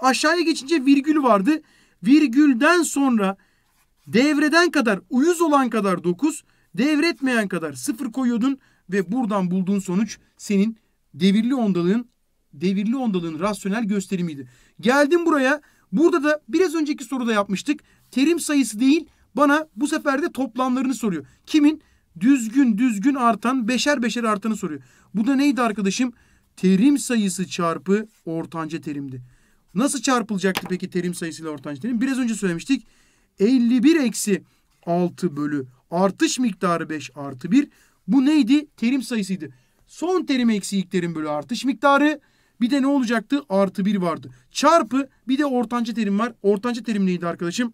aşağıya geçince virgül vardı. Virgülden sonra devreden kadar, uyuz olan kadar 9, devretmeyen kadar 0 koyuyordun ve buradan bulduğun sonuç senin devirli ondalığın devirli ondalığın rasyonel gösterimiydi. Geldim buraya. Burada da biraz önceki soruda yapmıştık. Terim sayısı değil bana bu sefer de toplamlarını soruyor. Kimin? düzgün düzgün artan beşer beşer artanı soruyor. Bu da neydi arkadaşım? Terim sayısı çarpı ortanca terimdi. Nasıl çarpılacaktı peki terim sayısıyla ortanca terim? Biraz önce söylemiştik. 51 eksi 6 bölü artış miktarı 5 artı 1. Bu neydi? Terim sayısıydı. Son terim eksi ilk terim bölü artış miktarı. Bir de ne olacaktı? Artı 1 vardı. Çarpı bir de ortanca terim var. Ortanca terim neydi arkadaşım?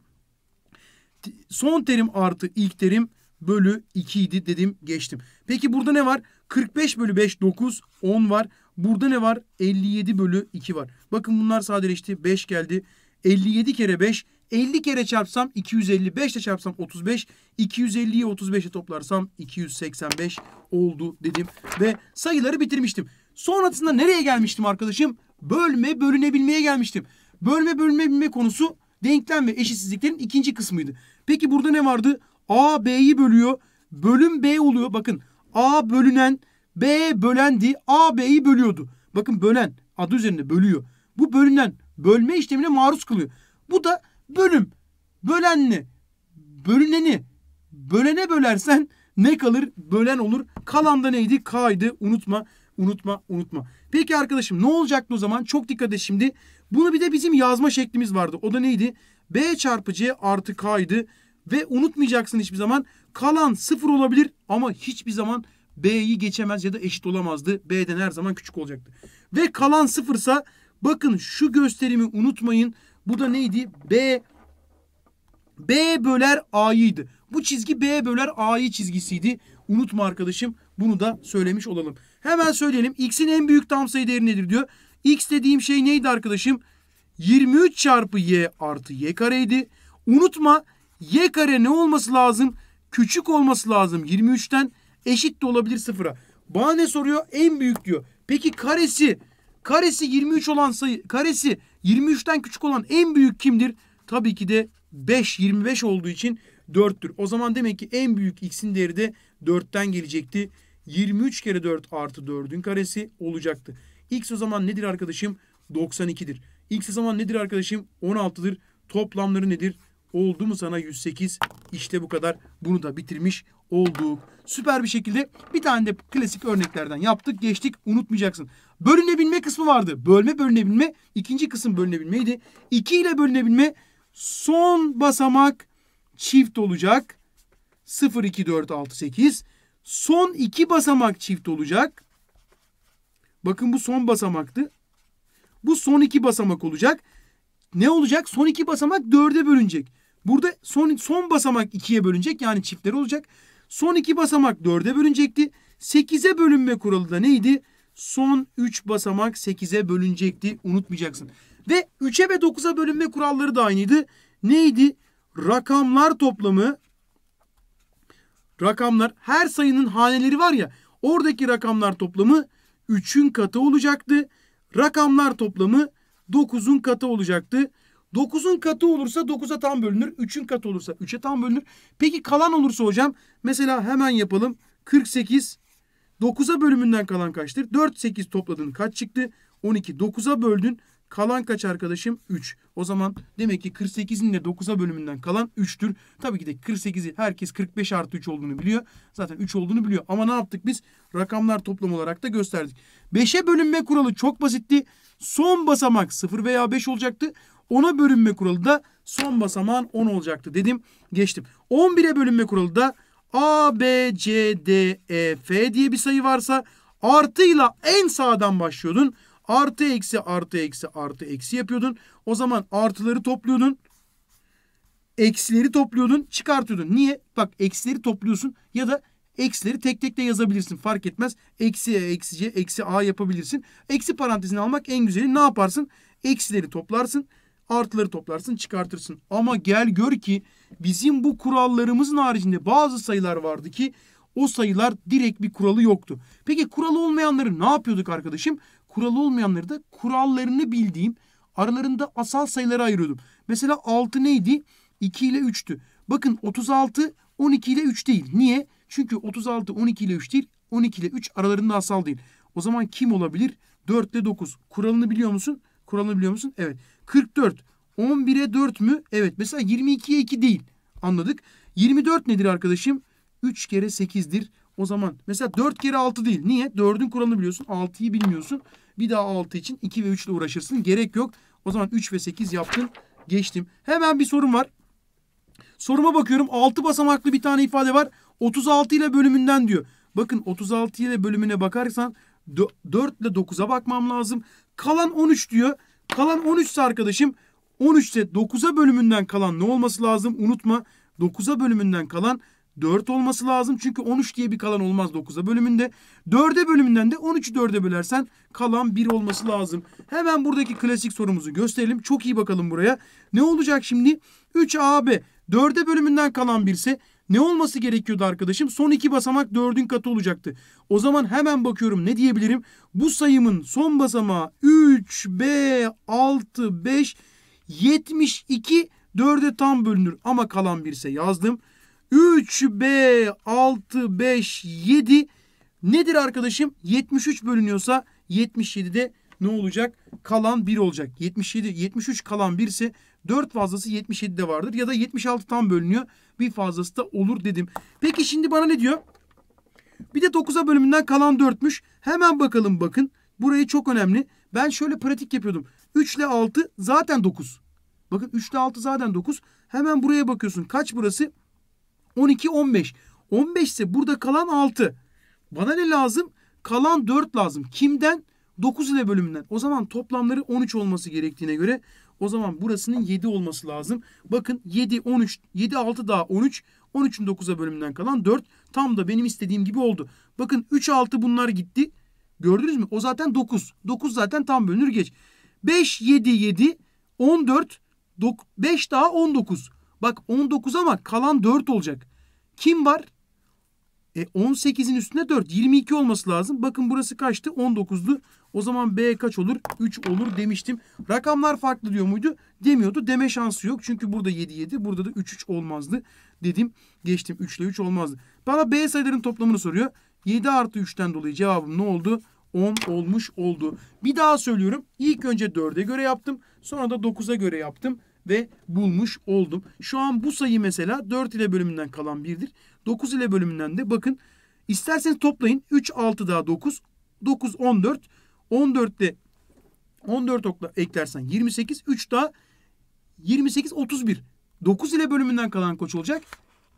Son terim artı ilk terim bölü 2 idi dedim geçtim. Peki burada ne var? 45 bölü 5 9 10 var. Burada ne var? 57 bölü 2 var. Bakın bunlar sadeleşti. 5 geldi. 57 kere 5 50 kere çarpsam 255 ile çarpsam 35 250'yi 35'e toplarsam 285 oldu dedim ve sayıları bitirmiştim. Sonrasında nereye gelmiştim arkadaşım? Bölme bölünebilmeye gelmiştim. Bölme bölünebilme konusu denklem ve eşitsizliklerin ikinci kısmıydı. Peki burada ne vardı? A B'yi bölüyor. Bölüm B oluyor. Bakın A bölünen B bölendi. A B'yi bölüyordu. Bakın bölen adı üzerinde bölüyor. Bu bölünen bölme işlemine maruz kılıyor. Bu da bölüm. Bölenli, bölüneni, bölene bölersen ne kalır? Bölen olur. Kalan da neydi? K'ydı. Unutma, unutma, unutma. Peki arkadaşım ne olacaktı o zaman? Çok dikkat et şimdi. Bunu bir de bizim yazma şeklimiz vardı. O da neydi? B çarpı C artı K'ydı. Ve unutmayacaksın hiçbir zaman. Kalan sıfır olabilir ama hiçbir zaman B'yi geçemez ya da eşit olamazdı. B'den her zaman küçük olacaktı. Ve kalan sıfırsa bakın şu gösterimi unutmayın. Bu da neydi? B B böler A'yıydı. Bu çizgi B böler A'yı çizgisiydi. Unutma arkadaşım bunu da söylemiş olalım. Hemen söyleyelim. X'in en büyük tam sayı değeri nedir diyor. X dediğim şey neydi arkadaşım? 23 çarpı Y artı Y kareydi. Unutma y kare ne olması lazım? Küçük olması lazım 23'ten eşit de olabilir sıfıra. Bana ne soruyor? En büyük diyor. Peki karesi karesi 23 olan sayı karesi 23'ten küçük olan en büyük kimdir? Tabii ki de 5 25 olduğu için 4'tür. O zaman demek ki en büyük x'in değeri de 4'ten gelecekti. 23 kere 4 artı 4'ün karesi olacaktı. X o zaman nedir arkadaşım? 92'dir. X o zaman nedir arkadaşım? 16'dır. Toplamları nedir? Oldu mu sana 108? İşte bu kadar. Bunu da bitirmiş olduk. Süper bir şekilde bir tane de klasik örneklerden yaptık. Geçtik. Unutmayacaksın. Bölünebilme kısmı vardı. Bölme bölünebilme. ikinci kısım bölünebilmeydi. 2 ile bölünebilme son basamak çift olacak. 0, 2, 4, 6, 8. Son iki basamak çift olacak. Bakın bu son basamaktı. Bu son iki basamak olacak. Ne olacak? Son iki basamak dörde bölünecek. Burada son, son basamak ikiye bölünecek yani çiftler olacak. Son iki basamak dörde bölünecekti. Sekize bölünme kuralı da neydi? Son üç basamak sekize bölünecekti. Unutmayacaksın. Ve üçe ve dokuza bölünme kuralları da aynıydı. Neydi? Rakamlar toplamı rakamlar her sayının haneleri var ya oradaki rakamlar toplamı 3'ün katı olacaktı. Rakamlar toplamı 9'un katı olacaktı. 9'un katı olursa 9'a tam bölünür. 3'ün katı olursa 3'e tam bölünür. Peki kalan olursa hocam mesela hemen yapalım. 48 9'a bölümünden kalan kaçtır? 4 8 topladın kaç çıktı? 12 9'a böldün. Kalan kaç arkadaşım? 3. O zaman demek ki 48'in de 9'a bölümünden kalan 3'tür. Tabii ki de 48'i herkes 45 artı 3 olduğunu biliyor. Zaten 3 olduğunu biliyor. Ama ne yaptık biz? Rakamlar toplam olarak da gösterdik. 5'e bölünme kuralı çok basitti. Son basamak 0 veya 5 olacaktı. 10'a bölünme kuralı da son basamağın 10 olacaktı dedim. Geçtim. 11'e bölünme kuralı da A, B, C, D, E, F diye bir sayı varsa artıyla en sağdan başlıyordun. Artı eksi artı eksi artı eksi yapıyordun. O zaman artıları topluyordun. Eksileri topluyordun. Çıkartıyordun. Niye? Bak eksileri topluyorsun ya da eksileri tek tek de yazabilirsin. Fark etmez. Eksi eksi c eksi a yapabilirsin. Eksi parantezini almak en güzeli. Ne yaparsın? Eksileri toplarsın. Artıları toplarsın çıkartırsın. Ama gel gör ki bizim bu kurallarımızın haricinde bazı sayılar vardı ki o sayılar direkt bir kuralı yoktu. Peki kuralı olmayanları ne yapıyorduk arkadaşım? Kuralı olmayanları da kurallarını bildiğim aralarında asal sayıları ayırıyordum. Mesela 6 neydi? 2 ile 3'tü. Bakın 36 12 ile 3 değil. Niye? Çünkü 36 12 ile 3 değil. 12 ile 3 aralarında asal değil. O zaman kim olabilir? 4 ile 9. Kuralını biliyor musun? Kuralını biliyor musun? Evet. 44. 11'e 4 mü? Evet. Mesela 22'ye 2 değil. Anladık. 24 nedir arkadaşım? 3 kere 8'dir. O zaman mesela 4 kere 6 değil. Niye? 4'ün kuralını biliyorsun. 6'yı bilmiyorsun. Bir daha 6 için 2 ve 3 ile uğraşırsın. Gerek yok. O zaman 3 ve 8 yaptın. Geçtim. Hemen bir sorum var. Soruma bakıyorum. 6 basamaklı bir tane ifade var. 36 ile bölümünden diyor. Bakın 36 ile bölümüne bakarsan 4 ile 9'a bakmam lazım. Kalan 13 diyor. Kalan 13 ise arkadaşım 13'te 9'a bölümünden kalan ne olması lazım? Unutma 9'a bölümünden kalan 4 olması lazım. Çünkü 13 diye bir kalan olmaz 9'a bölümünde. 4'e bölümünden de 13'ü 4'e bölersen kalan 1 olması lazım. Hemen buradaki klasik sorumuzu gösterelim. Çok iyi bakalım buraya. Ne olacak şimdi? 3AB 4'e bölümünden kalan 1 ise ne olması gerekiyordu arkadaşım? Son iki basamak 4'ün katı olacaktı. O zaman hemen bakıyorum ne diyebilirim? Bu sayımın son basamağı 3, B, 6, 5, 72 4'e tam bölünür ama kalan 1 ise yazdım. 3B 6 5 7 nedir arkadaşım? 73 bölünüyorsa 77'de ne olacak? Kalan 1 olacak. 77 73 kalan 1 ise 4 fazlası 77'de vardır ya da 76 tam bölünüyor. Bir fazlası da olur dedim. Peki şimdi bana ne diyor? Bir de 9'a bölümünden kalan 4'müş. Hemen bakalım bakın. Burayı çok önemli. Ben şöyle pratik yapıyordum. 3 ile 6 zaten 9. Bakın 3 ile 6 zaten 9. Hemen buraya bakıyorsun. Kaç burası? 12, 15. 15 ise burada kalan 6. Bana ne lazım? Kalan 4 lazım. Kimden? 9 ile bölümünden. O zaman toplamları 13 olması gerektiğine göre o zaman burasının 7 olması lazım. Bakın 7, 13, 7, 6 daha 13. 13'ün 9'a bölümünden kalan 4. Tam da benim istediğim gibi oldu. Bakın 3, 6 bunlar gitti. Gördünüz mü? O zaten 9. 9 zaten tam bölünür geç. 5, 7, 7, 14, 5 daha 19. Bak 19 ama kalan 4 olacak. Kim var? E 18'in üstünde 4. 22 olması lazım. Bakın burası kaçtı? 19'du. O zaman B kaç olur? 3 olur demiştim. Rakamlar farklı diyor muydu? Demiyordu. Deme şansı yok. Çünkü burada 7 7. Burada da 3 3 olmazdı. Dedim. Geçtim. 3 ile 3 olmazdı. Bana B sayıların toplamını soruyor. 7 artı 3'ten dolayı cevabım ne oldu? 10 olmuş oldu. Bir daha söylüyorum. İlk önce 4'e göre yaptım. Sonra da 9'a göre yaptım ve bulmuş oldum. Şu an bu sayı mesela 4 ile bölümünden kalan 1'dir. 9 ile bölümünden de bakın isterseniz toplayın. 3, 6 daha 9. 9, 14. 14 de 14 okla eklersen 28. 3 daha 28, 31. 9 ile bölümünden kalan koç olacak.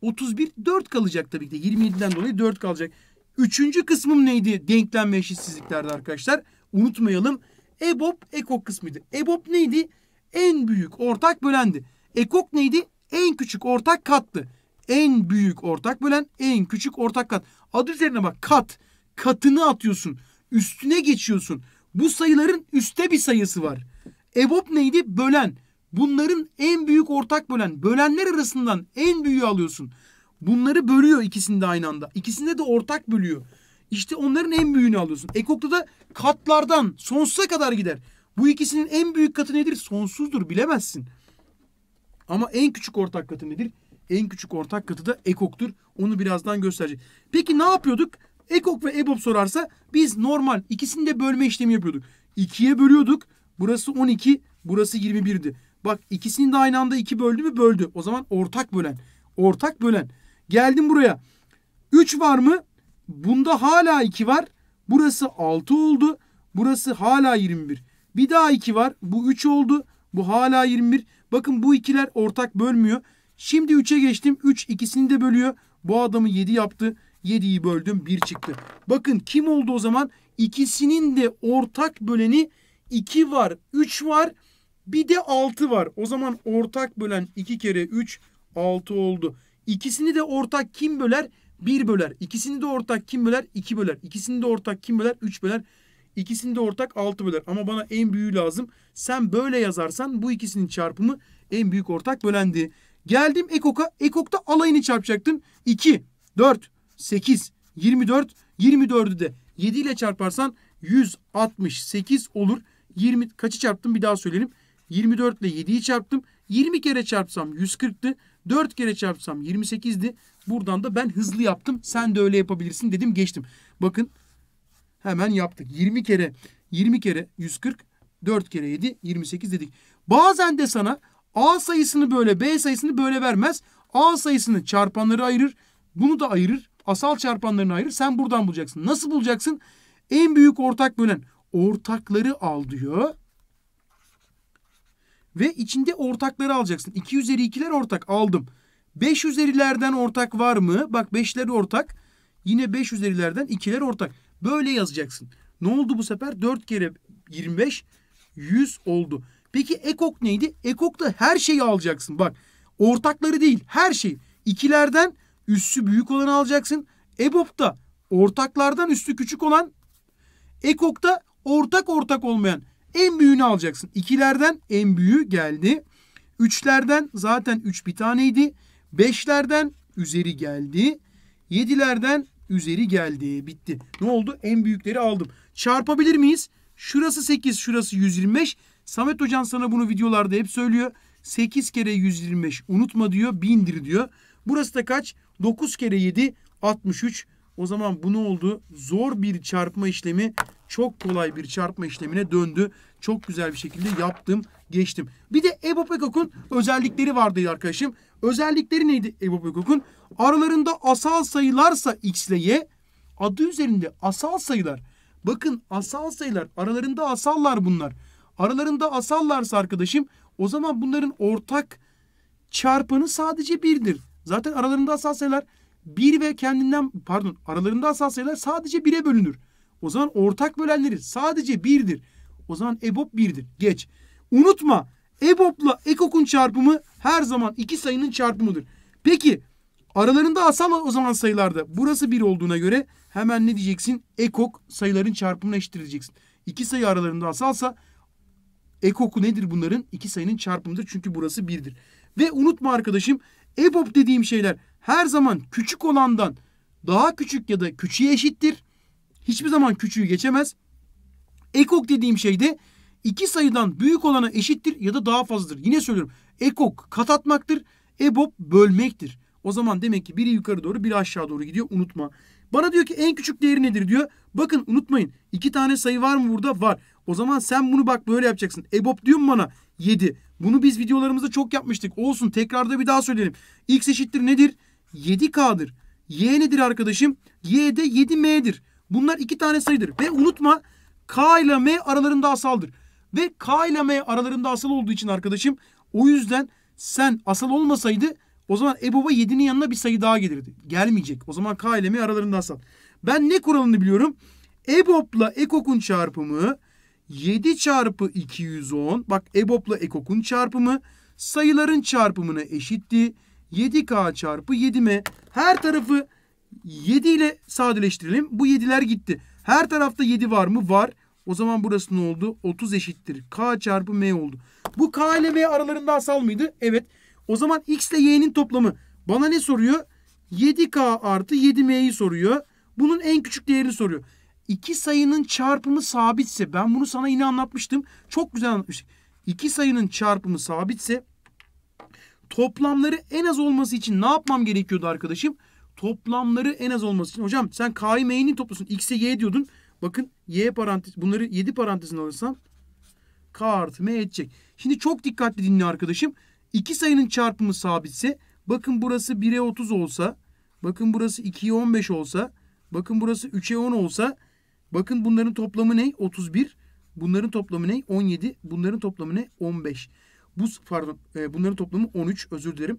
31, 4 kalacak tabii ki de. 27'den dolayı 4 kalacak. Üçüncü kısmım neydi denklem eşitsizliklerde arkadaşlar? Unutmayalım. EBOB, EKOK kısmıydı. EBOB neydi? en büyük ortak bölendi. Ekok neydi? En küçük ortak kattı. En büyük ortak bölen en küçük ortak kat. Adı üzerine bak kat. Katını atıyorsun. Üstüne geçiyorsun. Bu sayıların üstte bir sayısı var. EBOB neydi? Bölen. Bunların en büyük ortak bölen. Bölenler arasından en büyüğü alıyorsun. Bunları bölüyor ikisini de aynı anda. İkisinde de ortak bölüyor. İşte onların en büyüğünü alıyorsun. Ekokta da katlardan sonsuza kadar gider. Bu ikisinin en büyük katı nedir? Sonsuzdur bilemezsin. Ama en küçük ortak katı nedir? En küçük ortak katı da ekoktur. Onu birazdan göstereceğim. Peki ne yapıyorduk? Ekok ve EBOB sorarsa biz normal ikisini de bölme işlemi yapıyorduk. 2'ye bölüyorduk. Burası 12, burası 21'di. Bak ikisini de aynı anda 2 böldü mü? Böldü. O zaman ortak bölen. Ortak bölen. Geldim buraya. 3 var mı? Bunda hala 2 var. Burası 6 oldu. Burası hala 21. Bir daha 2 var. Bu 3 oldu. Bu hala 21. Bakın bu ikiler ortak bölmüyor. Şimdi 3'e geçtim. 3 ikisini de bölüyor. Bu adamı 7 yaptı. 7'yi böldüm 1 çıktı. Bakın kim oldu o zaman? İkisinin de ortak böleni 2 var, 3 var. Bir de 6 var. O zaman ortak bölen 2 kere 3 6 oldu. İkisini de ortak kim böler? 1 böler. İkisini de ortak kim böler? 2 böler. İkisini de ortak kim böler? 3 böler. İkisinde ortak 6 böler. Ama bana en büyüğü lazım. Sen böyle yazarsan bu ikisinin çarpımı en büyük ortak bölendi. Geldim Ekok'a. Ekok'ta alayını çarpacaktım. 2, 4, 8, 24, 24'ü de 7 ile çarparsan 168 olur. 20 kaçı çarptım bir daha söyleyelim. 24 ile 7'yi çarptım. 20 kere çarpsam 140'tı. 4 kere çarpsam 28'di. Buradan da ben hızlı yaptım. Sen de öyle yapabilirsin dedim geçtim. Bakın Hemen yaptık. 20 kere 20 kere 140 4 kere 7 28 dedik. Bazen de sana A sayısını böyle B sayısını böyle vermez. A sayısını çarpanları ayırır. Bunu da ayırır. Asal çarpanlarını ayırır. Sen buradan bulacaksın. Nasıl bulacaksın? En büyük ortak bölen. Ortakları al diyor. Ve içinde ortakları alacaksın. 2 üzeri 2'ler ortak aldım. 5 üzerilerden ortak var mı? Bak 5'ler ortak. Yine 5 üzerilerden 2'ler ortak. Böyle yazacaksın. Ne oldu bu sefer? 4 kere 25 100 oldu. Peki ekok neydi? Ekokta her şeyi alacaksın. Bak ortakları değil her şey. İkilerden üssü büyük olanı alacaksın. EBOB'da ortaklardan üstü küçük olan. Ekok'ta ortak ortak olmayan en büyüğünü alacaksın. İkilerden en büyüğü geldi. Üçlerden zaten üç bir taneydi. Beşlerden üzeri geldi. Yedilerden üzeri geldi. Bitti. Ne oldu? En büyükleri aldım. Çarpabilir miyiz? Şurası 8, şurası 125. Samet hocan sana bunu videolarda hep söylüyor. 8 kere 125 unutma diyor. bindir diyor. Burası da kaç? 9 kere 7 63. O zaman bu ne oldu? Zor bir çarpma işlemi çok kolay bir çarpma işlemine döndü çok güzel bir şekilde yaptım, geçtim. Bir de Ebo Pekok'un özellikleri vardı arkadaşım. Özellikleri neydi Ebo Pekok'un? Aralarında asal sayılarsa x ile y, adı üzerinde asal sayılar. Bakın asal sayılar, aralarında asallar bunlar. Aralarında asallarsa arkadaşım, o zaman bunların ortak çarpanı sadece birdir. Zaten aralarında asal sayılar 1 ve kendinden pardon aralarında asal sayılar sadece 1'e bölünür. O zaman ortak bölenleri sadece 1'dir. O zaman EBOB 1'dir. Geç. Unutma EBOB'la EKOK'un çarpımı her zaman iki sayının çarpımıdır. Peki aralarında asal o zaman sayılarda burası 1 olduğuna göre hemen ne diyeceksin? EKOK sayıların çarpımına eşittir İki sayı aralarında asalsa EKOK'u nedir bunların? İki sayının çarpımıdır çünkü burası 1'dir. Ve unutma arkadaşım EBOB dediğim şeyler her zaman küçük olandan daha küçük ya da küçüğe eşittir. Hiçbir zaman küçüğü geçemez. Ekok dediğim şeyde iki sayıdan büyük olana eşittir ya da daha fazladır. Yine söylüyorum. Ekok kat atmaktır. EBOB bölmektir. O zaman demek ki biri yukarı doğru biri aşağı doğru gidiyor. Unutma. Bana diyor ki en küçük değeri nedir diyor. Bakın unutmayın. iki tane sayı var mı burada? Var. O zaman sen bunu bak böyle yapacaksın. EBOB diyor mu bana? 7. Bunu biz videolarımızda çok yapmıştık. Olsun tekrarda bir daha söyleyelim. X eşittir nedir? 7K'dır. Y nedir arkadaşım? Y'de de 7M'dir. Bunlar iki tane sayıdır. Ve unutma K ile M aralarında asaldır. Ve K ile M aralarında asal olduğu için arkadaşım o yüzden sen asal olmasaydı o zaman EBOB'a 7'nin yanına bir sayı daha gelirdi. Gelmeyecek. O zaman K ile M aralarında asal. Ben ne kuralını biliyorum? EBOB'la EKOK'un çarpımı 7 çarpı 210. Bak EBOB'la EKOK'un çarpımı sayıların çarpımına eşitti. 7K çarpı 7M. Her tarafı 7 ile sadeleştirelim. Bu 7'ler gitti. Her tarafta 7 var mı? Var. O zaman burası ne oldu? 30 eşittir. K çarpı M oldu. Bu K ile M aralarında asal mıydı? Evet. O zaman X ile Y'nin toplamı. Bana ne soruyor? 7K artı 7M'yi soruyor. Bunun en küçük değerini soruyor. İki sayının çarpımı sabitse ben bunu sana yine anlatmıştım. Çok güzel anlatmıştık. İki sayının çarpımı sabitse toplamları en az olması için ne yapmam gerekiyordu arkadaşım? toplamları en az olması için. Hocam sen K'yı M'yi toplusun? X'e Y diyordun. Bakın Y parantez bunları 7 parantezine alırsam K artı M edecek. Şimdi çok dikkatli dinle arkadaşım. İki sayının çarpımı sabitse bakın burası 1'e 30 olsa bakın burası 2'ye 15 olsa bakın burası 3'e 10 olsa bakın bunların toplamı ne? 31. Bunların toplamı ne? 17. Bunların toplamı ne? 15. Bu pardon e, bunların toplamı 13 özür dilerim.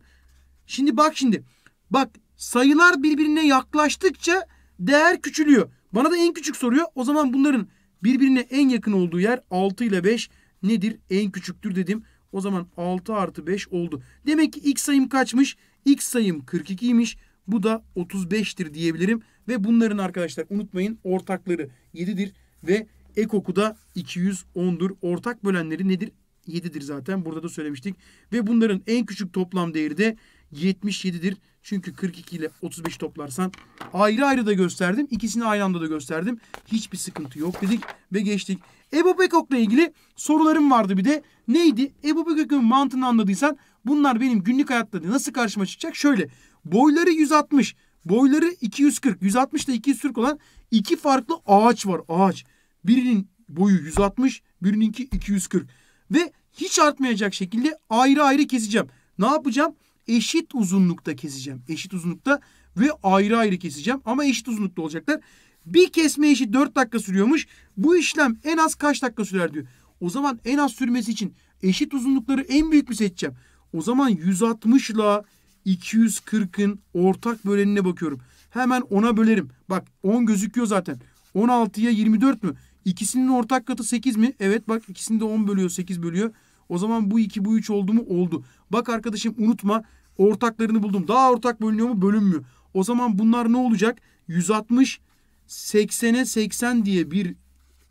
Şimdi bak şimdi. Bak sayılar birbirine yaklaştıkça değer küçülüyor. Bana da en küçük soruyor. O zaman bunların birbirine en yakın olduğu yer 6 ile 5 nedir? En küçüktür dedim. O zaman 6 artı 5 oldu. Demek ki x sayım kaçmış? X sayım 42'ymiş. Bu da 35'tir diyebilirim. Ve bunların arkadaşlar unutmayın ortakları 7'dir. Ve ekoku da 210'dur. Ortak bölenleri nedir? 7'dir zaten. Burada da söylemiştik. Ve bunların en küçük toplam değeri de 77'dir. Çünkü 42 ile 35 toplarsan ayrı ayrı da gösterdim. İkisini aynı anda da gösterdim. Hiçbir sıkıntı yok dedik ve geçtik. Ebu Bekok'la ilgili sorularım vardı bir de. Neydi? Ebu Bekok'un mantığını anladıysan bunlar benim günlük hayatta nasıl karşıma çıkacak? Şöyle boyları 160, boyları 240, 160 ile 240 olan iki farklı ağaç var ağaç. Birinin boyu 160, birininki 240 ve hiç artmayacak şekilde ayrı ayrı keseceğim. Ne yapacağım? eşit uzunlukta keseceğim. Eşit uzunlukta ve ayrı ayrı keseceğim ama eşit uzunlukta olacaklar. Bir kesme işi 4 dakika sürüyormuş. Bu işlem en az kaç dakika sürer diyor. O zaman en az sürmesi için eşit uzunlukları en büyük mü seçeceğim? O zaman 160 ile 240'ın ortak bölenine bakıyorum. Hemen 10'a bölerim. Bak 10 gözüküyor zaten. 16'ya 24 mü? İkisinin ortak katı 8 mi? Evet bak ikisini de 10 bölüyor 8 bölüyor. O zaman bu iki bu üç oldu mu? Oldu. Bak arkadaşım unutma ortaklarını buldum. Daha ortak bölünüyor mu? Bölünmüyor. O zaman bunlar ne olacak? 160 80'e 80 diye bir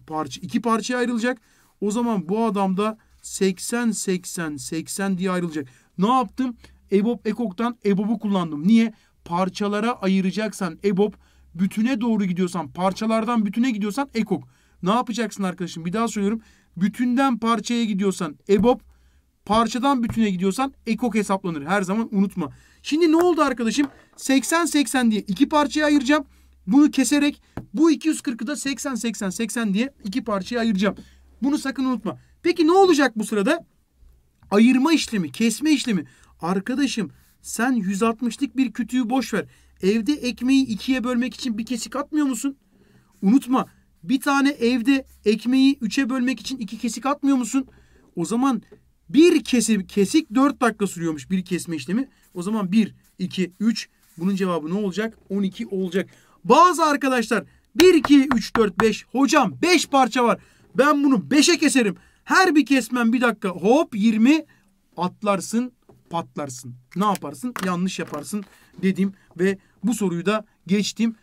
parça iki parçaya ayrılacak. O zaman bu adam da 80 80 80 diye ayrılacak. Ne yaptım? Ebop ekoktan EBOB'u kullandım. Niye? Parçalara ayıracaksan EBOB, bütüne doğru gidiyorsan, parçalardan bütüne gidiyorsan ekok. Ne yapacaksın arkadaşım? Bir daha söylüyorum bütünden parçaya gidiyorsan EBOB, parçadan bütüne gidiyorsan EKOK hesaplanır. Her zaman unutma. Şimdi ne oldu arkadaşım? 80-80 diye iki parçaya ayıracağım. Bunu keserek bu 240'ı da 80-80-80 diye iki parçaya ayıracağım. Bunu sakın unutma. Peki ne olacak bu sırada? Ayırma işlemi, kesme işlemi. Arkadaşım sen 160'lık bir kütüğü boş ver. Evde ekmeği ikiye bölmek için bir kesik atmıyor musun? Unutma bir tane evde ekmeği üçe bölmek için iki kesik atmıyor musun? O zaman bir kesik, kesik dört dakika sürüyormuş bir kesme işlemi. O zaman bir, iki, üç. Bunun cevabı ne olacak? On iki olacak. Bazı arkadaşlar bir, iki, üç, dört, beş. Hocam beş parça var. Ben bunu beşe keserim. Her bir kesmem bir dakika hop yirmi atlarsın patlarsın. Ne yaparsın? Yanlış yaparsın dedim ve bu soruyu da geçtim.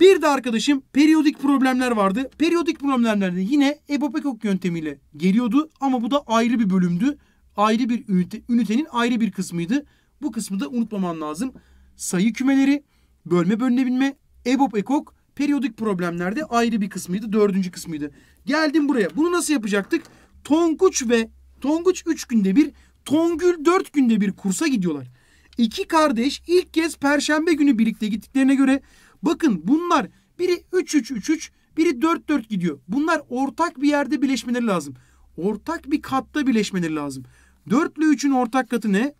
Bir de arkadaşım periyodik problemler vardı. Periyodik problemlerde yine Ebopekok yöntemiyle geliyordu ama bu da ayrı bir bölümdü. Ayrı bir ünite, ünitenin ayrı bir kısmıydı. Bu kısmı da unutmaman lazım. Sayı kümeleri, bölme bölünebilme, Ebopekok periyodik problemlerde ayrı bir kısmıydı. Dördüncü kısmıydı. Geldim buraya. Bunu nasıl yapacaktık? Tonguç ve Tonguç 3 günde bir, Tongül 4 günde bir kursa gidiyorlar. İki kardeş ilk kez perşembe günü birlikte gittiklerine göre Bakın bunlar biri 3-3-3-3 biri 4-4 gidiyor. Bunlar ortak bir yerde birleşmeleri lazım. Ortak bir katta birleşmeleri lazım. 4 ile 3'ün ortak katı ne?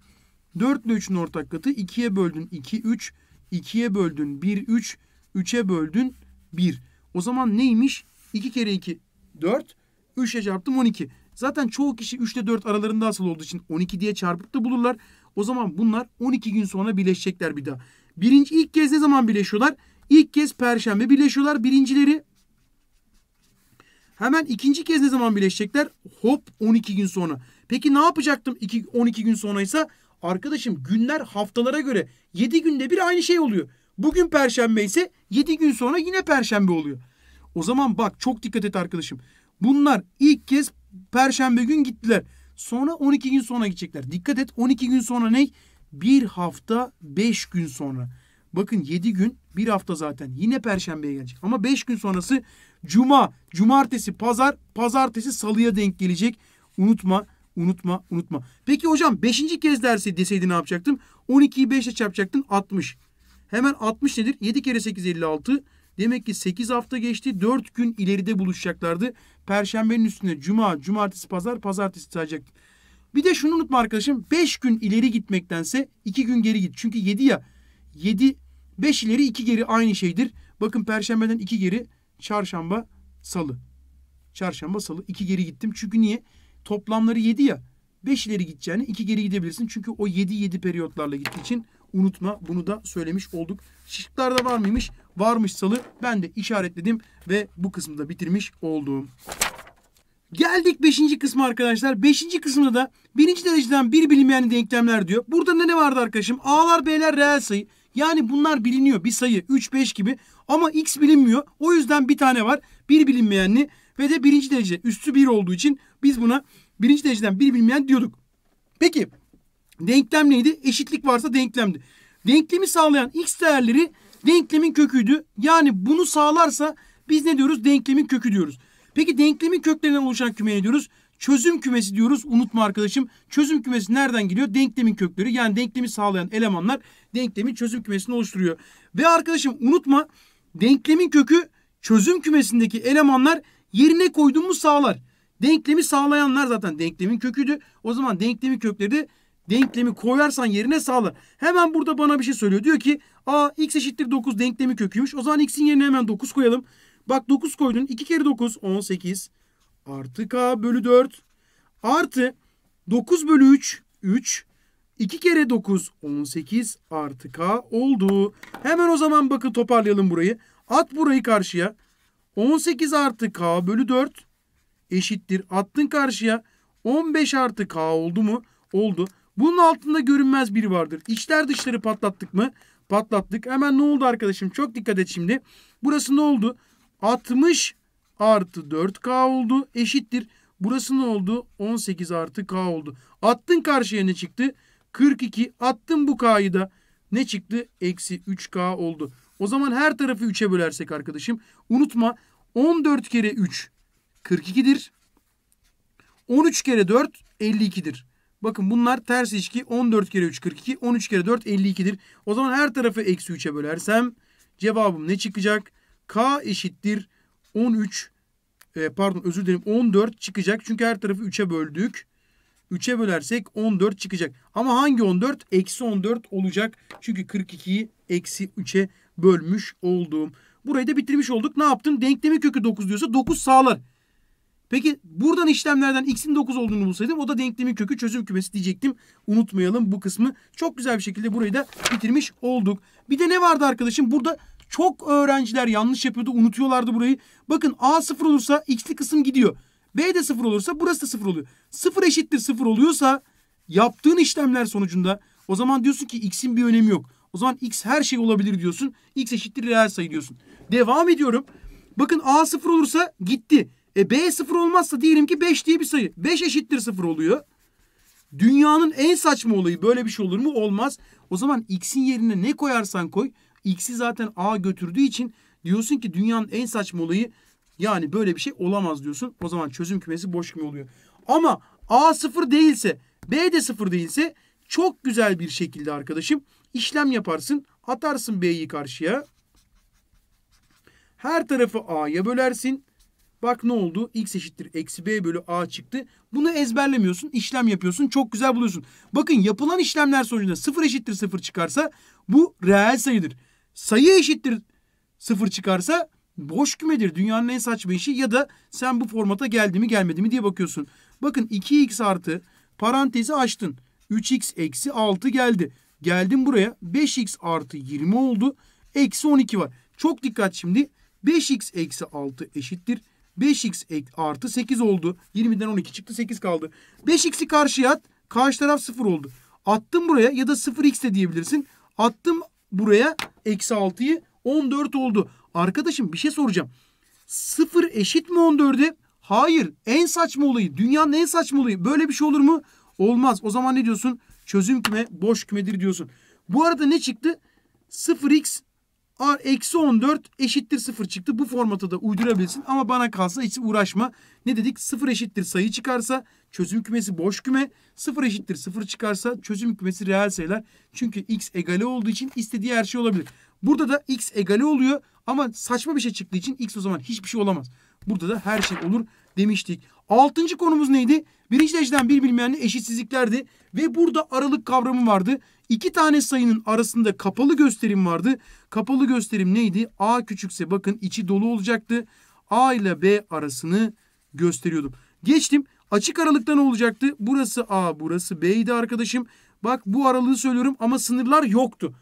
4 ile 3'ün ortak katı 2'ye böldün 2 3, 2'ye böldün 1 3, 3'e böldün 1. O zaman neymiş? 2 kere 2 4, 3 çarptım 12. Zaten çoğu kişi 3 ile 4 aralarında asıl olduğu için 12 diye çarpıp da bulurlar. O zaman bunlar 12 gün sonra birleşecekler bir daha. Birinci ilk kez ne zaman birleşiyorlar? İlk kez perşembe birleşiyorlar birincileri. Hemen ikinci kez ne zaman birleşecekler? Hop 12 gün sonra. Peki ne yapacaktım 2, 12 gün sonraysa? Arkadaşım günler haftalara göre 7 günde bir aynı şey oluyor. Bugün perşembe ise 7 gün sonra yine perşembe oluyor. O zaman bak çok dikkat et arkadaşım. Bunlar ilk kez perşembe gün gittiler. Sonra 12 gün sonra gidecekler. Dikkat et 12 gün sonra ne? bir hafta beş gün sonra. Bakın yedi gün bir hafta zaten yine perşembeye gelecek. Ama beş gün sonrası cuma, cumartesi, pazar, pazartesi, salıya denk gelecek. Unutma, unutma, unutma. Peki hocam beşinci kez dersi deseydi ne yapacaktım? 12'yi 5'e çarpacaktın 60. Hemen 60 nedir? 7 kere 8 56. Demek ki 8 hafta geçti. 4 gün ileride buluşacaklardı. Perşembenin üstüne cuma, cumartesi, pazar, pazartesi sayacaktın. Bir de şunu unutma arkadaşım. 5 gün ileri gitmektense 2 gün geri git. Çünkü 7 ya. 7 5 ileri 2 geri aynı şeydir. Bakın perşembeden 2 geri çarşamba salı. Çarşamba salı 2 geri gittim. Çünkü niye? Toplamları 7 ya. 5 ileri gideceğini 2 geri gidebilirsin. Çünkü o 7 7 periyotlarla gittiği için unutma bunu da söylemiş olduk. Şıklarda var mıymış? Varmış salı. Ben de işaretledim ve bu kısmı da bitirmiş oldum. Geldik 5. kısma arkadaşlar. 5. kısımda da 1. dereceden bir bilinmeyen denklemler diyor. Burada ne ne vardı arkadaşım? A'lar B'ler reel sayı. Yani bunlar biliniyor bir sayı 3-5 gibi ama x bilinmiyor. O yüzden bir tane var bir bilinmeyenli ve de birinci derece üstü 1 olduğu için biz buna birinci dereceden bir bilinmeyen diyorduk. Peki denklem neydi? Eşitlik varsa denklemdi. Denklemi sağlayan x değerleri denklemin köküydü. Yani bunu sağlarsa biz ne diyoruz? Denklemin kökü diyoruz. Peki denklemin köklerinden oluşan küme ne diyoruz? Çözüm kümesi diyoruz. Unutma arkadaşım. Çözüm kümesi nereden geliyor? Denklemin kökleri. Yani denklemi sağlayan elemanlar denklemin çözüm kümesini oluşturuyor. Ve arkadaşım unutma denklemin kökü çözüm kümesindeki elemanlar yerine koyduğumu sağlar. Denklemi sağlayanlar zaten denklemin köküydü. O zaman denklemin kökleri de denklemi koyarsan yerine sağlar. Hemen burada bana bir şey söylüyor. Diyor ki a x eşittir 9 denklemin köküymüş. O zaman x'in yerine hemen 9 koyalım. Bak 9 koydun. 2 kere 9 18 artı k bölü 4 artı 9 bölü 3 3 2 kere 9 18 artı k oldu. Hemen o zaman bakın toparlayalım burayı. At burayı karşıya. 18 artı k bölü 4 eşittir. Attın karşıya. 15 artı k oldu mu? Oldu. Bunun altında görünmez biri vardır. İçler dışları patlattık mı? Patlattık. Hemen ne oldu arkadaşım? Çok dikkat et şimdi. Burası ne oldu? 60 artı 4K oldu. Eşittir. Burası ne oldu? 18 artı K oldu. Attın karşıya ne çıktı? 42 attın bu K'yı da. Ne çıktı? Eksi 3K oldu. O zaman her tarafı 3'e bölersek arkadaşım. Unutma 14 kere 3 42'dir. 13 kere 4 52'dir. Bakın bunlar ters ilişki 14 kere 3 42 13 kere 4 52'dir. O zaman her tarafı eksi 3'e bölersem cevabım ne çıkacak? K eşittir 13 e, pardon özür dilerim 14 çıkacak. Çünkü her tarafı 3'e böldük. 3'e bölersek 14 çıkacak. Ama hangi 14? Eksi 14 olacak. Çünkü 42'yi eksi 3'e bölmüş olduğum. Burayı da bitirmiş olduk. Ne yaptın? Denklemi kökü 9 diyorsa 9 sağlar. Peki buradan işlemlerden x'in 9 olduğunu bulsaydım o da denklemin kökü çözüm kümesi diyecektim. Unutmayalım bu kısmı. Çok güzel bir şekilde burayı da bitirmiş olduk. Bir de ne vardı arkadaşım? Burada çok öğrenciler yanlış yapıyordu. Unutuyorlardı burayı. Bakın A sıfır olursa x'li kısım gidiyor. B de sıfır olursa burası da sıfır oluyor. Sıfır eşittir sıfır oluyorsa yaptığın işlemler sonucunda o zaman diyorsun ki x'in bir önemi yok. O zaman x her şey olabilir diyorsun. x eşittir reel sayı diyorsun. Devam ediyorum. Bakın a sıfır olursa gitti. E b sıfır olmazsa diyelim ki 5 diye bir sayı. 5 eşittir sıfır oluyor. Dünyanın en saçma olayı böyle bir şey olur mu? Olmaz. O zaman x'in yerine ne koyarsan koy X'i zaten A götürdüğü için diyorsun ki dünyanın en saçma olayı yani böyle bir şey olamaz diyorsun. O zaman çözüm kümesi boş küme oluyor. Ama A sıfır değilse B de sıfır değilse çok güzel bir şekilde arkadaşım işlem yaparsın. Atarsın B'yi karşıya. Her tarafı A'ya bölersin. Bak ne oldu? X eşittir. Eksi B bölü A çıktı. Bunu ezberlemiyorsun. işlem yapıyorsun. Çok güzel buluyorsun. Bakın yapılan işlemler sonucunda 0 eşittir 0 çıkarsa bu reel sayıdır sayı eşittir sıfır çıkarsa boş kümedir. Dünyanın en saçma işi ya da sen bu formata geldi mi gelmedi mi diye bakıyorsun. Bakın 2x artı parantezi açtın. 3x eksi 6 geldi. Geldim buraya 5x artı 20 oldu. Eksi 12 var. Çok dikkat şimdi. 5x eksi 6 eşittir. 5x artı 8 oldu. 20'den 12 çıktı 8 kaldı. 5x'i karşıya at. Karşı taraf 0 oldu. Attım buraya ya da 0x de diyebilirsin. Attım buraya eksi 6'yı 14 oldu. Arkadaşım bir şey soracağım. 0 eşit mi 14'e? Hayır. En saçma olayı. Dünyanın en saçma olayı. Böyle bir şey olur mu? Olmaz. O zaman ne diyorsun? Çözüm küme boş kümedir diyorsun. Bu arada ne çıktı? 0x A eksi 14 eşittir 0 çıktı. Bu formatı da uydurabilirsin ama bana kalsa hiç uğraşma. Ne dedik? 0 eşittir sayı çıkarsa çözüm kümesi boş küme. 0 eşittir 0 çıkarsa çözüm kümesi reel sayılar. Çünkü x egale olduğu için istediği her şey olabilir. Burada da x egale oluyor ama saçma bir şey çıktığı için x o zaman hiçbir şey olamaz. Burada da her şey olur demiştik. Altıncı konumuz neydi? Birinci dereceden bir bilmeyenli eşitsizliklerdi. Ve burada aralık kavramı vardı. İki tane sayının arasında kapalı gösterim vardı. Kapalı gösterim neydi? A küçükse bakın içi dolu olacaktı. A ile B arasını gösteriyordum. Geçtim. Açık aralıkta ne olacaktı? Burası A, burası B idi arkadaşım. Bak bu aralığı söylüyorum ama sınırlar yoktu.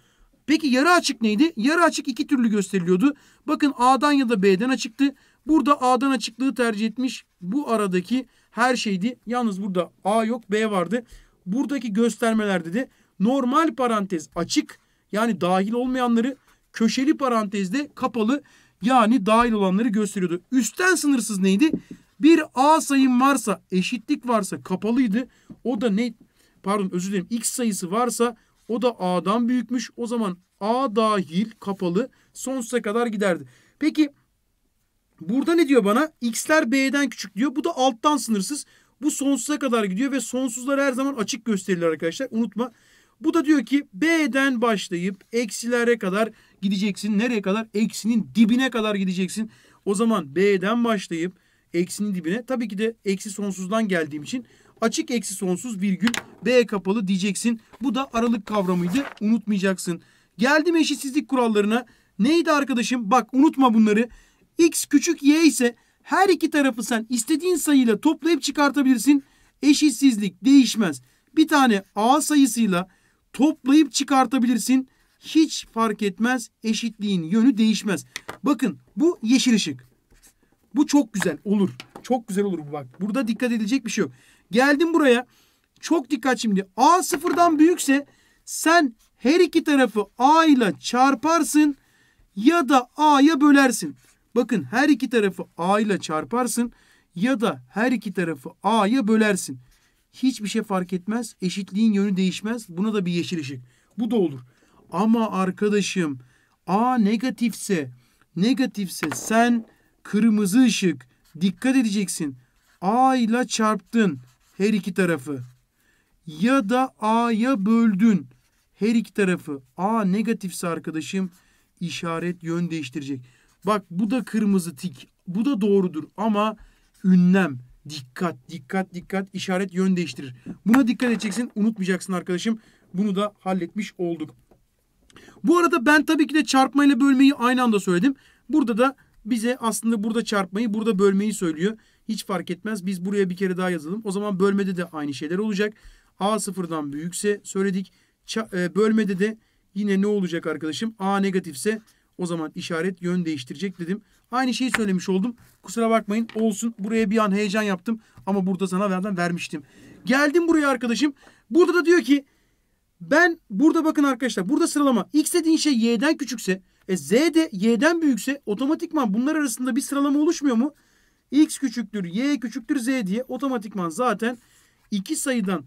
Peki yarı açık neydi? Yarı açık iki türlü gösteriliyordu. Bakın A'dan ya da B'den açıktı. Burada A'dan açıklığı tercih etmiş. Bu aradaki her şeydi. Yalnız burada A yok B vardı. Buradaki göstermelerde de normal parantez açık yani dahil olmayanları köşeli parantezde kapalı yani dahil olanları gösteriyordu. Üstten sınırsız neydi? Bir A sayım varsa eşitlik varsa kapalıydı. O da ne pardon özür dilerim X sayısı varsa o da A'dan büyükmüş. O zaman A dahil kapalı sonsuza kadar giderdi. Peki Burada ne diyor bana? X'ler B'den küçük diyor. Bu da alttan sınırsız. Bu sonsuza kadar gidiyor ve sonsuzlar her zaman açık gösterilir arkadaşlar. Unutma. Bu da diyor ki B'den başlayıp eksilere kadar gideceksin. Nereye kadar? Eksinin dibine kadar gideceksin. O zaman B'den başlayıp eksinin dibine. Tabii ki de eksi sonsuzdan geldiğim için açık eksi sonsuz virgül B kapalı diyeceksin. Bu da aralık kavramıydı. Unutmayacaksın. Geldim eşitsizlik kurallarına. Neydi arkadaşım? Bak unutma bunları x küçük y ise her iki tarafı sen istediğin sayıyla toplayıp çıkartabilirsin. Eşitsizlik değişmez. Bir tane a sayısıyla toplayıp çıkartabilirsin. Hiç fark etmez. Eşitliğin yönü değişmez. Bakın bu yeşil ışık. Bu çok güzel olur. Çok güzel olur bu bak. Burada dikkat edilecek bir şey yok. Geldim buraya. Çok dikkat şimdi. A sıfırdan büyükse sen her iki tarafı A ile çarparsın ya da A'ya bölersin. Bakın her iki tarafı a ile çarparsın ya da her iki tarafı a'ya bölersin. Hiçbir şey fark etmez. Eşitliğin yönü değişmez. Buna da bir yeşil ışık. Bu da olur. Ama arkadaşım a negatifse negatifse sen kırmızı ışık dikkat edeceksin. A ile çarptın her iki tarafı. Ya da A'ya böldün her iki tarafı. A negatifse arkadaşım işaret yön değiştirecek. Bak bu da kırmızı tik. Bu da doğrudur ama ünlem, dikkat, dikkat, dikkat işaret yön değiştirir. Buna dikkat edeceksin. Unutmayacaksın arkadaşım. Bunu da halletmiş olduk. Bu arada ben tabii ki de çarpmayla bölmeyi aynı anda söyledim. Burada da bize aslında burada çarpmayı, burada bölmeyi söylüyor. Hiç fark etmez. Biz buraya bir kere daha yazalım. O zaman bölmede de aynı şeyler olacak. A sıfırdan büyükse söyledik. Ç e, bölmede de yine ne olacak arkadaşım? A negatifse o zaman işaret yön değiştirecek dedim. Aynı şeyi söylemiş oldum. Kusura bakmayın olsun. Buraya bir an heyecan yaptım. Ama burada sana verden vermiştim. Geldim buraya arkadaşım. Burada da diyor ki ben burada bakın arkadaşlar. Burada sıralama. X dediğin şey Y'den küçükse e Z de Y'den büyükse otomatikman bunlar arasında bir sıralama oluşmuyor mu? X küçüktür, Y küçüktür, Z diye otomatikman zaten iki sayıdan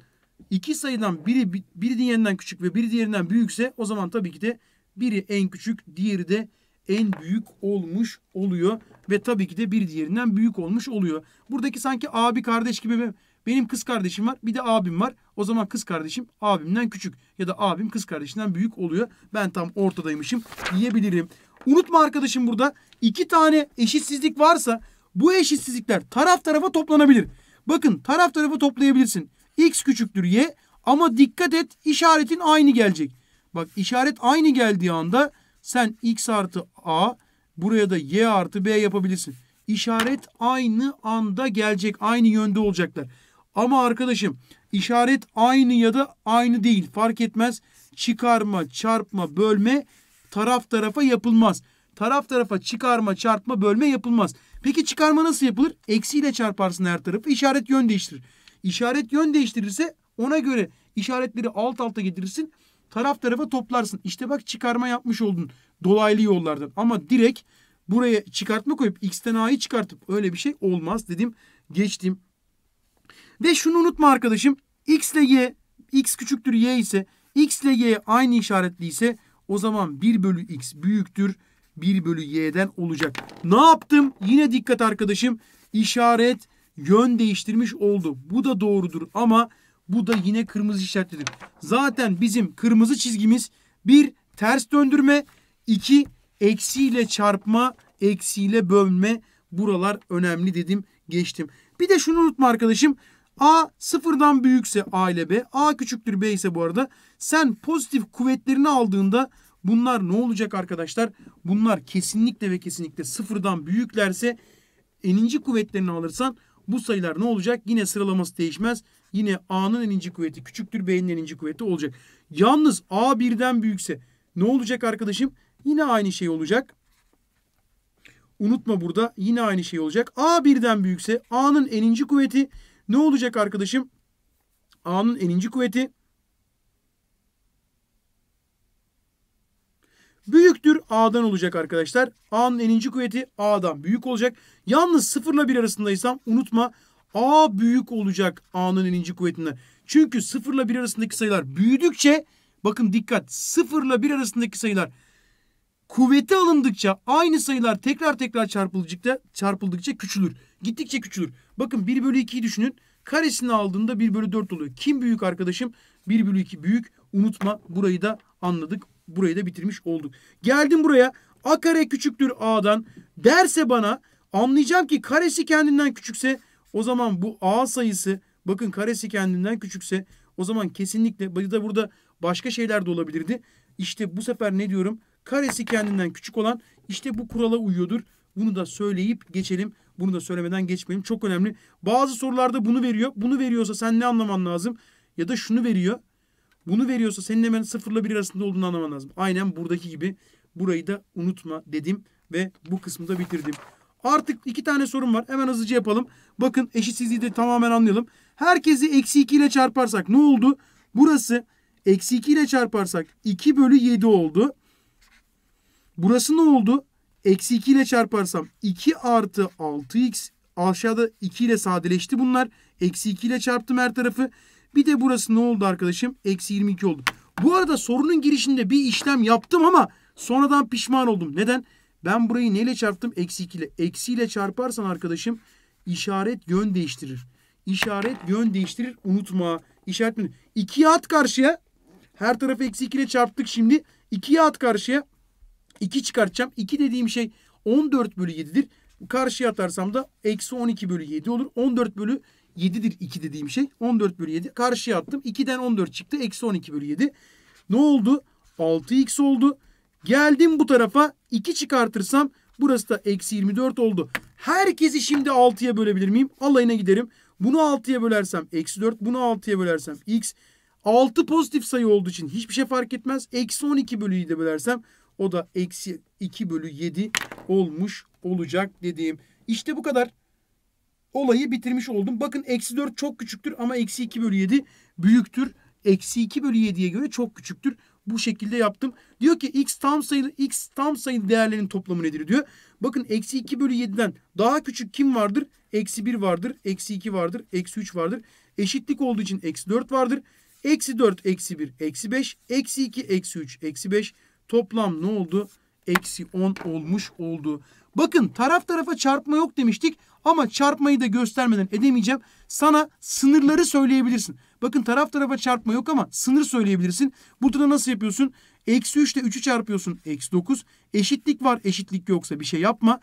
iki sayıdan biri biri diğerinden küçük ve biri diğerinden büyükse o zaman tabii ki de biri en küçük, diğeri de en büyük olmuş oluyor. Ve tabii ki de bir diğerinden büyük olmuş oluyor. Buradaki sanki abi kardeş gibi benim kız kardeşim var bir de abim var. O zaman kız kardeşim abimden küçük ya da abim kız kardeşinden büyük oluyor. Ben tam ortadaymışım diyebilirim. Unutma arkadaşım burada iki tane eşitsizlik varsa bu eşitsizlikler taraf tarafa toplanabilir. Bakın taraf tarafa toplayabilirsin. X küçüktür Y ama dikkat et işaretin aynı gelecek. Bak işaret aynı geldiği anda sen x artı a buraya da y artı b yapabilirsin. İşaret aynı anda gelecek. Aynı yönde olacaklar. Ama arkadaşım işaret aynı ya da aynı değil. Fark etmez. Çıkarma, çarpma, bölme taraf tarafa yapılmaz. Taraf tarafa çıkarma, çarpma, bölme yapılmaz. Peki çıkarma nasıl yapılır? Eksiyle çarparsın her tarafı. İşaret yön değiştirir. İşaret yön değiştirirse ona göre işaretleri alt alta getirirsin taraf tarafa toplarsın. İşte bak çıkarma yapmış oldun dolaylı yollardan. Ama direkt buraya çıkartma koyup x'ten a'yı çıkartıp öyle bir şey olmaz dedim geçtim. Ve şunu unutma arkadaşım x ile y x küçüktür y ise x ile y aynı işaretliyse o zaman 1 bölü x büyüktür 1 bölü y'den olacak. Ne yaptım? Yine dikkat arkadaşım işaret yön değiştirmiş oldu. Bu da doğrudur ama bu da yine kırmızı işaretlidir. Zaten bizim kırmızı çizgimiz bir ters döndürme, iki eksiyle çarpma, eksiyle bölme. Buralar önemli dedim geçtim. Bir de şunu unutma arkadaşım. A sıfırdan büyükse A ile B. A küçüktür B ise bu arada. Sen pozitif kuvvetlerini aldığında bunlar ne olacak arkadaşlar? Bunlar kesinlikle ve kesinlikle sıfırdan büyüklerse eninci kuvvetlerini alırsan bu sayılar ne olacak? Yine sıralaması değişmez. Yine A'nın eninci kuvveti küçüktür B'nin eninci kuvveti olacak. Yalnız A birden büyükse ne olacak arkadaşım? Yine aynı şey olacak. Unutma burada yine aynı şey olacak. A birden büyükse A'nın eninci kuvveti ne olacak arkadaşım? A'nın eninci kuvveti büyüktür A'dan olacak arkadaşlar. A'nın eninci kuvveti A'dan büyük olacak. Yalnız sıfırla bir arasındaysam unutma A büyük olacak A'nın eninci kuvvetinden. Çünkü sıfırla bir arasındaki sayılar büyüdükçe bakın dikkat sıfırla bir arasındaki sayılar kuvveti alındıkça aynı sayılar tekrar tekrar çarpıldıkça, çarpıldıkça küçülür. Gittikçe küçülür. Bakın 1 bölü 2'yi düşünün. Karesini aldığında 1 bölü 4 oluyor. Kim büyük arkadaşım? 1 bölü 2 büyük. Unutma burayı da anladık. Burayı da bitirmiş olduk. Geldim buraya. A kare küçüktür A'dan derse bana anlayacağım ki karesi kendinden küçükse o zaman bu A sayısı bakın karesi kendinden küçükse o zaman kesinlikle da burada başka şeyler de olabilirdi. İşte bu sefer ne diyorum? Karesi kendinden küçük olan işte bu kurala uyuyordur. Bunu da söyleyip geçelim. Bunu da söylemeden geçmeyelim. Çok önemli. Bazı sorularda bunu veriyor. Bunu veriyorsa sen ne anlaman lazım? Ya da şunu veriyor. Bunu veriyorsa senin hemen sıfırla bir arasında olduğunu anlaman lazım. Aynen buradaki gibi burayı da unutma dedim ve bu kısmı da bitirdim. Artık iki tane sorun var. Hemen hızlıca yapalım. Bakın eşitsizliği de tamamen anlayalım. Herkesi eksi 2 ile çarparsak ne oldu? Burası eksi 2 ile çarparsak 2 bölü 7 oldu. Burası ne oldu? Eksi 2 ile çarparsam 2 artı 6x aşağıda 2 ile sadeleşti bunlar. Eksi 2 ile çarptım her tarafı. Bir de burası ne oldu arkadaşım? Eksi 22 oldu. Bu arada sorunun girişinde bir işlem yaptım ama sonradan pişman oldum. Neden? Ben burayı neyle çarptım? Eksi 2 ile. Eksi ile çarparsan arkadaşım işaret yön değiştirir. İşaret yön değiştirir. Unutma. İşaret mi? 2'ye at karşıya. Her tarafı eksi 2 ile çarptık şimdi. 2'ye at karşıya. 2 çıkartacağım. 2 dediğim şey 14 bölü 7'dir. Karşıya atarsam da eksi 12 bölü 7 olur. 14 bölü 7'dir 2 dediğim şey. 14 bölü 7. Karşıya attım. 2'den 14 çıktı. Eksi 12 bölü 7. Ne oldu? 6x oldu. Geldim bu tarafa 2 çıkartırsam burası da eksi 24 oldu. Herkesi şimdi 6'ya bölebilir miyim? Alayına giderim. Bunu 6'ya bölersem eksi 4. Bunu 6'ya bölersem x. 6 pozitif sayı olduğu için hiçbir şey fark etmez. Eksi 12 bölüyü de bölersem o da eksi 2 bölü 7 olmuş olacak dediğim. İşte bu kadar olayı bitirmiş oldum. Bakın eksi 4 çok küçüktür ama eksi 2 bölü 7 büyüktür. Eksi 2 bölü 7'ye göre çok küçüktür. Bu şekilde yaptım. Diyor ki x tam sayılı x tam sayılı değerlerin toplamı nedir diyor. Bakın eksi 2 bölü 7'den daha küçük kim vardır? Eksi 1 vardır. Eksi 2 vardır. Eksi 3 vardır. Eşitlik olduğu için eksi 4 vardır. Eksi 4, eksi 1, eksi 5. Eksi 2, eksi 3, eksi 5. Toplam ne oldu? Eksi 10 olmuş oldu. Bakın taraf tarafa çarpma yok demiştik ama çarpmayı da göstermeden edemeyeceğim. Sana sınırları söyleyebilirsin. Bakın taraf tarafa çarpma yok ama sınır söyleyebilirsin. Burada da nasıl yapıyorsun? Eksi 3 ile 3'ü çarpıyorsun. Eksi 9. Eşitlik var. Eşitlik yoksa bir şey yapma.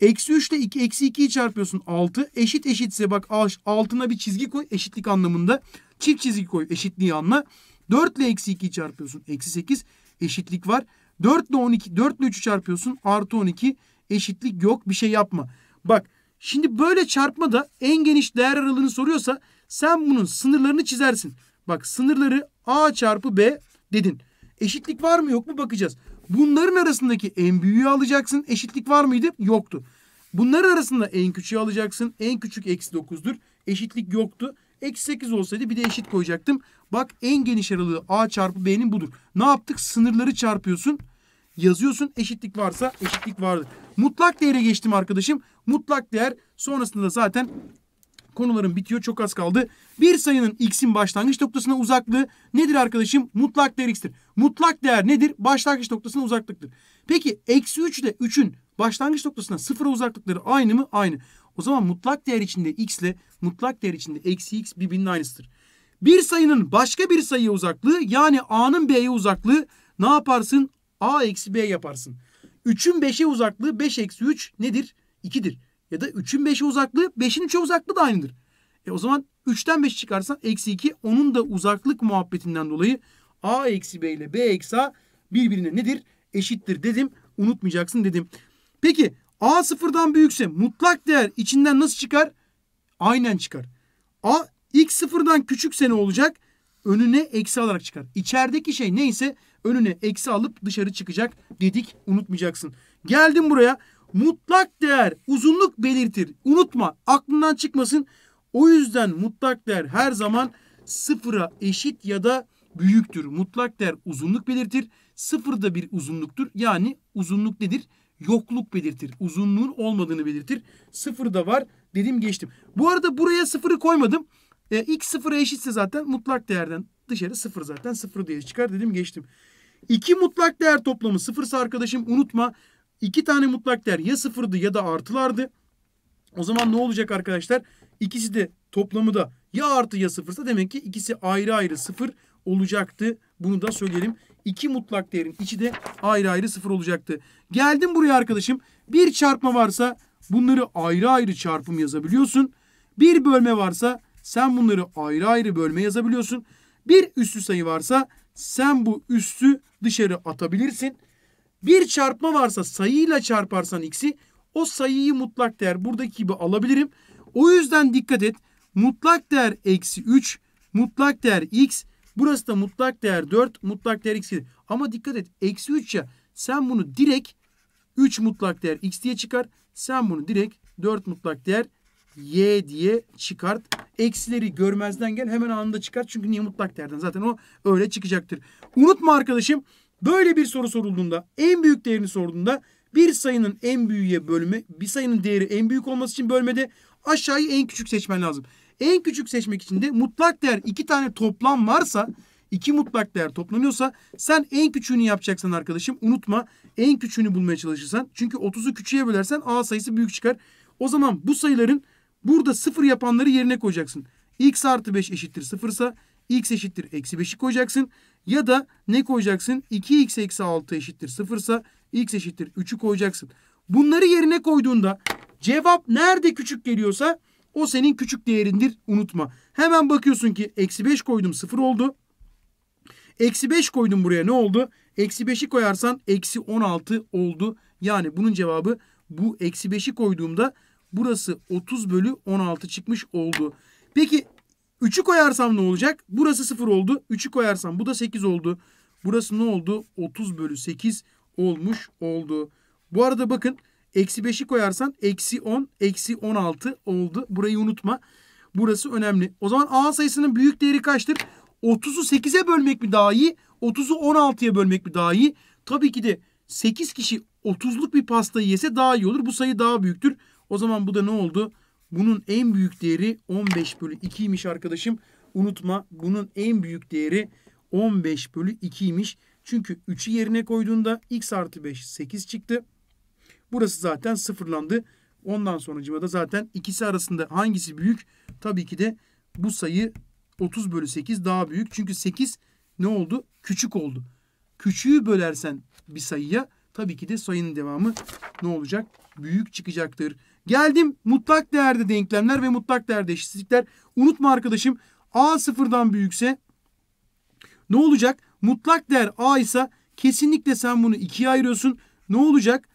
Eksi 3 ile 2, eksi 2'yi çarpıyorsun 6. Eşit eşitse bak altına bir çizgi koy eşitlik anlamında. Çift çizgi koy eşitliği anla. 4 ile eksi 2'yi çarpıyorsun. Eksi 8 eşitlik var. 4 ile 12, 4 ile 3'ü çarpıyorsun. Artı 12 Eşitlik yok bir şey yapma. Bak şimdi böyle çarpma da en geniş değer aralığını soruyorsa sen bunun sınırlarını çizersin. Bak sınırları A çarpı B dedin. Eşitlik var mı yok mu bakacağız. Bunların arasındaki en büyüğü alacaksın. Eşitlik var mıydı? Yoktu. Bunların arasında en küçüğü alacaksın. En küçük eksi 9'dur. Eşitlik yoktu. Eksi 8 olsaydı bir de eşit koyacaktım. Bak en geniş aralığı A çarpı B'nin budur. Ne yaptık? Sınırları çarpıyorsun yazıyorsun. Eşitlik varsa eşitlik vardır. Mutlak değere geçtim arkadaşım. Mutlak değer sonrasında zaten konularım bitiyor. Çok az kaldı. Bir sayının x'in başlangıç noktasına uzaklığı nedir arkadaşım? Mutlak değer x'tir. Mutlak değer nedir? Başlangıç noktasına uzaklıktır. Peki eksi 3 ile 3'ün başlangıç noktasına sıfıra uzaklıkları aynı mı? Aynı. O zaman mutlak değer içinde x ile mutlak değer içinde eksi x birbirinin aynısıdır. Bir sayının başka bir sayıya uzaklığı yani a'nın b'ye uzaklığı ne yaparsın? A eksi B yaparsın. 3'ün 5'e uzaklığı 5 eksi 3 nedir? 2'dir. Ya da 3'ün 5'e uzaklığı 5'in 3'e uzaklığı da aynıdır. E o zaman 3'ten 5 çıkarsan eksi 2 onun da uzaklık muhabbetinden dolayı A eksi B ile B eksi A birbirine nedir? Eşittir dedim. Unutmayacaksın dedim. Peki A sıfırdan büyükse mutlak değer içinden nasıl çıkar? Aynen çıkar. A x sıfırdan küçükse ne olacak? önüne eksi alarak çıkar. İçerideki şey neyse önüne eksi alıp dışarı çıkacak dedik unutmayacaksın. Geldim buraya mutlak değer uzunluk belirtir. Unutma aklından çıkmasın. O yüzden mutlak değer her zaman sıfıra eşit ya da büyüktür. Mutlak değer uzunluk belirtir. Sıfır da bir uzunluktur. Yani uzunluk nedir? Yokluk belirtir. Uzunluğun olmadığını belirtir. Sıfır da var. Dedim geçtim. Bu arada buraya sıfırı koymadım. E, x sıfıra eşitse zaten mutlak değerden dışarı sıfır zaten. Sıfır diye çıkar dedim geçtim. İki mutlak değer toplamı sıfırsa arkadaşım unutma. iki tane mutlak değer ya sıfırdı ya da artılardı. O zaman ne olacak arkadaşlar? İkisi de toplamı da ya artı ya sıfırsa demek ki ikisi ayrı ayrı sıfır olacaktı. Bunu da söyleyelim. İki mutlak değerin içi de ayrı ayrı sıfır olacaktı. Geldim buraya arkadaşım. Bir çarpma varsa bunları ayrı ayrı çarpım yazabiliyorsun. Bir bölme varsa sen bunları ayrı ayrı bölme yazabiliyorsun. Bir üstü sayı varsa sen bu üstü dışarı atabilirsin. Bir çarpma varsa sayıyla çarparsan x'i o sayıyı mutlak değer buradaki gibi alabilirim. O yüzden dikkat et. Mutlak değer eksi 3, mutlak değer x, burası da mutlak değer 4, mutlak değer x. Ama dikkat et eksi 3 ya sen bunu direkt 3 mutlak değer x diye çıkar. Sen bunu direkt 4 mutlak değer y diye çıkart eksileri görmezden gel hemen anında çıkar. Çünkü niye mutlak değerden zaten o öyle çıkacaktır. Unutma arkadaşım böyle bir soru sorulduğunda en büyük değerini sorduğunda bir sayının en büyüğe bölme bir sayının değeri en büyük olması için bölmede aşağıyı en küçük seçmen lazım. En küçük seçmek için de mutlak değer iki tane toplam varsa iki mutlak değer toplanıyorsa sen en küçüğünü yapacaksın arkadaşım unutma en küçüğünü bulmaya çalışırsan çünkü 30'u küçüğe bölersen A sayısı büyük çıkar. O zaman bu sayıların Burada sıfır yapanları yerine koyacaksın. X artı 5 eşittir sıfırsa X eşittir eksi 5'i koyacaksın. Ya da ne koyacaksın? 2X eksi 6 eşittir sıfırsa X eşittir 3'ü koyacaksın. Bunları yerine koyduğunda cevap nerede küçük geliyorsa o senin küçük değerindir unutma. Hemen bakıyorsun ki eksi 5 koydum sıfır oldu. Eksi 5 koydum buraya ne oldu? Eksi 5'i koyarsan eksi 16 oldu. Yani bunun cevabı bu eksi 5'i koyduğumda Burası 30 bölü 16 çıkmış oldu. Peki 3'ü koyarsam ne olacak? Burası 0 oldu. 3'ü koyarsam bu da 8 oldu. Burası ne oldu? 30 bölü 8 olmuş oldu. Bu arada bakın eksi 5'i koyarsan eksi 10, eksi 16 oldu. Burayı unutma. Burası önemli. O zaman A sayısının büyük değeri kaçtır? 30'u 8'e bölmek mi daha iyi? 30'u 16'ya bölmek mi daha iyi? Tabii ki de 8 kişi 30'luk bir pastayı yese daha iyi olur. Bu sayı daha büyüktür. O zaman bu da ne oldu? Bunun en büyük değeri 15 bölü 2'ymiş arkadaşım. Unutma bunun en büyük değeri 15 bölü 2'ymiş. Çünkü 3'ü yerine koyduğunda x artı 5 8 çıktı. Burası zaten sıfırlandı. Ondan sonracıma da zaten ikisi arasında hangisi büyük? Tabii ki de bu sayı 30 bölü 8 daha büyük. Çünkü 8 ne oldu? Küçük oldu. Küçüğü bölersen bir sayıya Tabii ki de sayının devamı ne olacak? Büyük çıkacaktır. Geldim mutlak değerde denklemler ve mutlak değerde eşitsizlikler. Unutma arkadaşım A sıfırdan büyükse ne olacak? Mutlak değer A ise kesinlikle sen bunu ikiye ayırıyorsun. Ne olacak?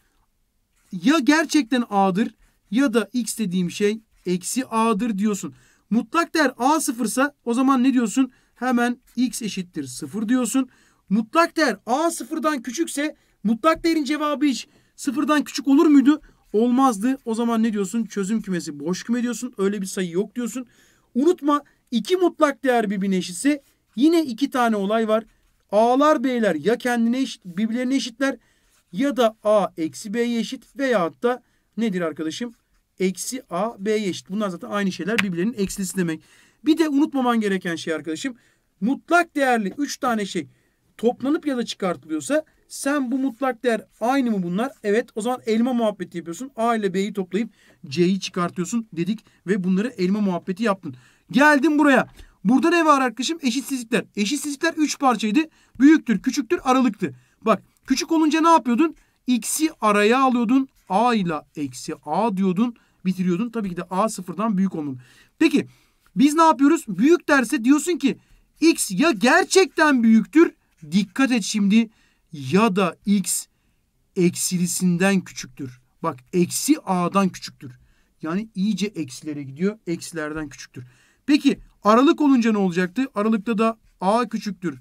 Ya gerçekten A'dır ya da X dediğim şey eksi A'dır diyorsun. Mutlak değer A sıfırsa o zaman ne diyorsun? Hemen X eşittir sıfır diyorsun. Mutlak değer A sıfırdan küçükse Mutlak değerin cevabı hiç sıfırdan küçük olur muydu? Olmazdı. O zaman ne diyorsun? Çözüm kümesi boş küme diyorsun. Öyle bir sayı yok diyorsun. Unutma iki mutlak değer birbirine eşitse yine iki tane olay var. A'lar B'ler ya kendine eşit, birbirlerine eşitler ya da A eksi B'ye eşit veya da nedir arkadaşım? Eksi A B'ye eşit. Bunlar zaten aynı şeyler birbirlerinin eksilisi demek. Bir de unutmaman gereken şey arkadaşım mutlak değerli 3 tane şey toplanıp ya da çıkartılıyorsa sen bu mutlak değer aynı mı bunlar? Evet o zaman elma muhabbeti yapıyorsun. A ile B'yi toplayıp C'yi çıkartıyorsun dedik ve bunları elma muhabbeti yaptın. Geldim buraya. Burada ne var arkadaşım? Eşitsizlikler. Eşitsizlikler 3 parçaydı. Büyüktür, küçüktür, aralıktı. Bak küçük olunca ne yapıyordun? X'i araya alıyordun. A ile eksi A diyordun. Bitiriyordun. Tabii ki de A sıfırdan büyük olmalı. Peki biz ne yapıyoruz? Büyük derse diyorsun ki X ya gerçekten büyüktür. Dikkat et şimdi ya da x eksilisinden küçüktür. Bak eksi a'dan küçüktür. Yani iyice eksilere gidiyor. Eksilerden küçüktür. Peki aralık olunca ne olacaktı? Aralıkta da a küçüktür.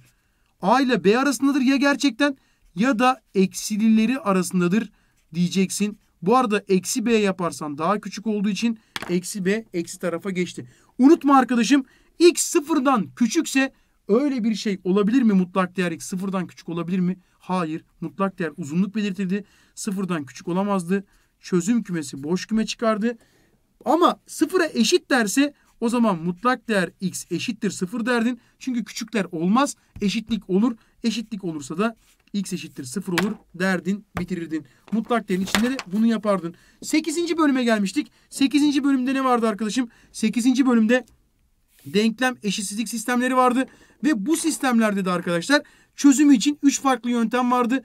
A ile b arasındadır ya gerçekten ya da eksilileri arasındadır diyeceksin. Bu arada eksi b yaparsan daha küçük olduğu için eksi b eksi tarafa geçti. Unutma arkadaşım x sıfırdan küçükse öyle bir şey olabilir mi mutlak değer x sıfırdan küçük olabilir mi? Hayır, mutlak değer uzunluk belirtildi. Sıfırdan küçük olamazdı. Çözüm kümesi boş küme çıkardı. Ama sıfıra eşit derse o zaman mutlak değer x eşittir sıfır derdin. Çünkü küçükler olmaz. Eşitlik olur. Eşitlik olursa da x eşittir sıfır olur derdin bitirirdin. Mutlak değerin içinde de bunu yapardın. Sekizinci bölüme gelmiştik. Sekizinci bölümde ne vardı arkadaşım? Sekizinci bölümde denklem eşitsizlik sistemleri vardı. Ve bu sistemlerde de arkadaşlar Çözüm için 3 farklı yöntem vardı.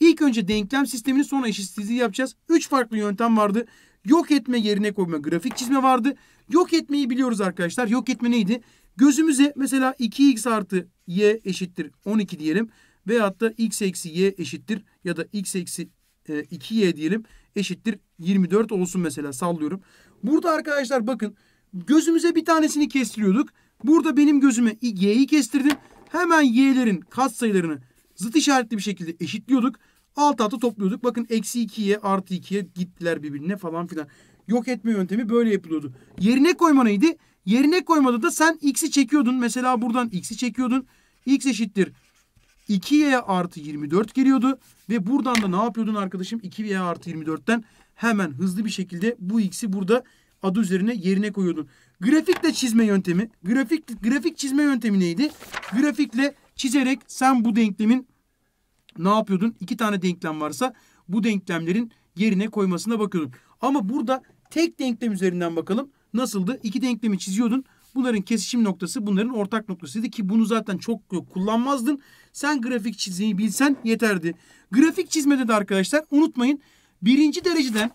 İlk önce denklem sistemini sonra eşitsizliği yapacağız. 3 farklı yöntem vardı. Yok etme yerine koyma grafik çizme vardı. Yok etmeyi biliyoruz arkadaşlar. Yok etme neydi? Gözümüze mesela 2x artı y eşittir 12 diyelim. Veyahut da x eksi y eşittir ya da x eksi 2y e, diyelim eşittir 24 olsun mesela sallıyorum. Burada arkadaşlar bakın gözümüze bir tanesini kestiriyorduk. Burada benim gözüme y'yi kestirdim. Hemen y'lerin katsayılarını zıt işaretli bir şekilde eşitliyorduk. Alt alta topluyorduk. Bakın eksi 2'ye artı 2'ye gittiler birbirine falan filan. Yok etme yöntemi böyle yapılıyordu. Yerine koyma neydi? Yerine koymadı da sen x'i çekiyordun. Mesela buradan x'i çekiyordun. x eşittir 2y artı 24 geliyordu. Ve buradan da ne yapıyordun arkadaşım? 2y artı 24'ten hemen hızlı bir şekilde bu x'i burada adı üzerine yerine koyuyordun. Grafikle çizme yöntemi. Grafik grafik çizme yöntemi neydi? Grafikle çizerek sen bu denklemin ne yapıyordun? İki tane denklem varsa bu denklemlerin yerine koymasına bakıyorduk. Ama burada tek denklem üzerinden bakalım. Nasıldı? İki denklemi çiziyordun. Bunların kesişim noktası bunların ortak noktasıydı ki bunu zaten çok kullanmazdın. Sen grafik çizmeyi bilsen yeterdi. Grafik çizmede de arkadaşlar unutmayın birinci dereceden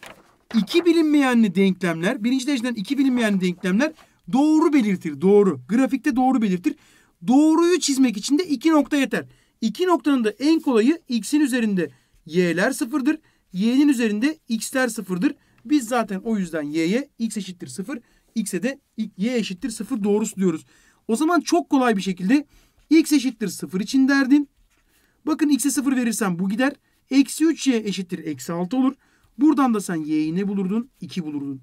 İki bilinmeyenli denklemler, birinci dereceden iki bilinmeyenli denklemler doğru belirtir. Doğru. Grafikte doğru belirtir. Doğruyu çizmek için de iki nokta yeter. İki noktanın da en kolayı x'in üzerinde y'ler sıfırdır. Y'nin üzerinde x'ler sıfırdır. Biz zaten o yüzden y'ye x eşittir sıfır. X'e de y eşittir sıfır doğrusu diyoruz. O zaman çok kolay bir şekilde x eşittir sıfır için derdin. Bakın x'e sıfır verirsem bu gider. Eksi 3y eşittir eksi 6 olur. Buradan da sen y'yi ne bulurdun? 2 bulurdun.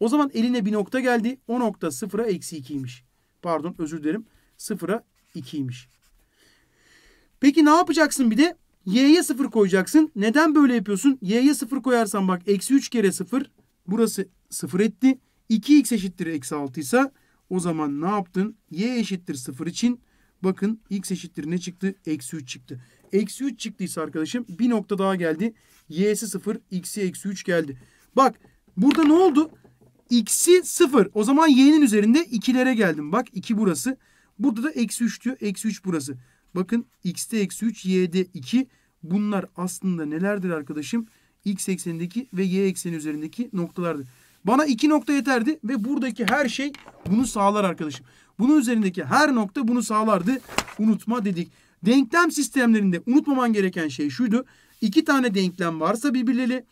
O zaman eline bir nokta geldi. O nokta 0'a eksi 2'ymiş. Pardon özür dilerim. 0'a 2'ymiş. Peki ne yapacaksın bir de? Y'ye 0 koyacaksın. Neden böyle yapıyorsun? Y'ye 0 koyarsan bak eksi 3 kere 0. Burası 0 etti. 2x eşittir eksi 6 ise o zaman ne yaptın? Y eşittir 0 için bakın x eşittir ne çıktı? Eksi 3 çıktı. Eksi 3 çıktıysa arkadaşım bir nokta daha geldi y'si 0, x'i eksi 3 geldi. Bak burada ne oldu? X'i 0. O zaman y'nin üzerinde 2'lere geldim. Bak 2 burası. Burada da eksi 3 diyor. Eksi 3 burası. Bakın x'te eksi 3, y'de 2. Bunlar aslında nelerdir arkadaşım? X eksenindeki ve y ekseni üzerindeki noktalardır. Bana 2 nokta yeterdi ve buradaki her şey bunu sağlar arkadaşım. Bunun üzerindeki her nokta bunu sağlardı. Unutma dedik. Denklem sistemlerinde unutmaman gereken şey şuydu iki tane denklem varsa birbirleriyle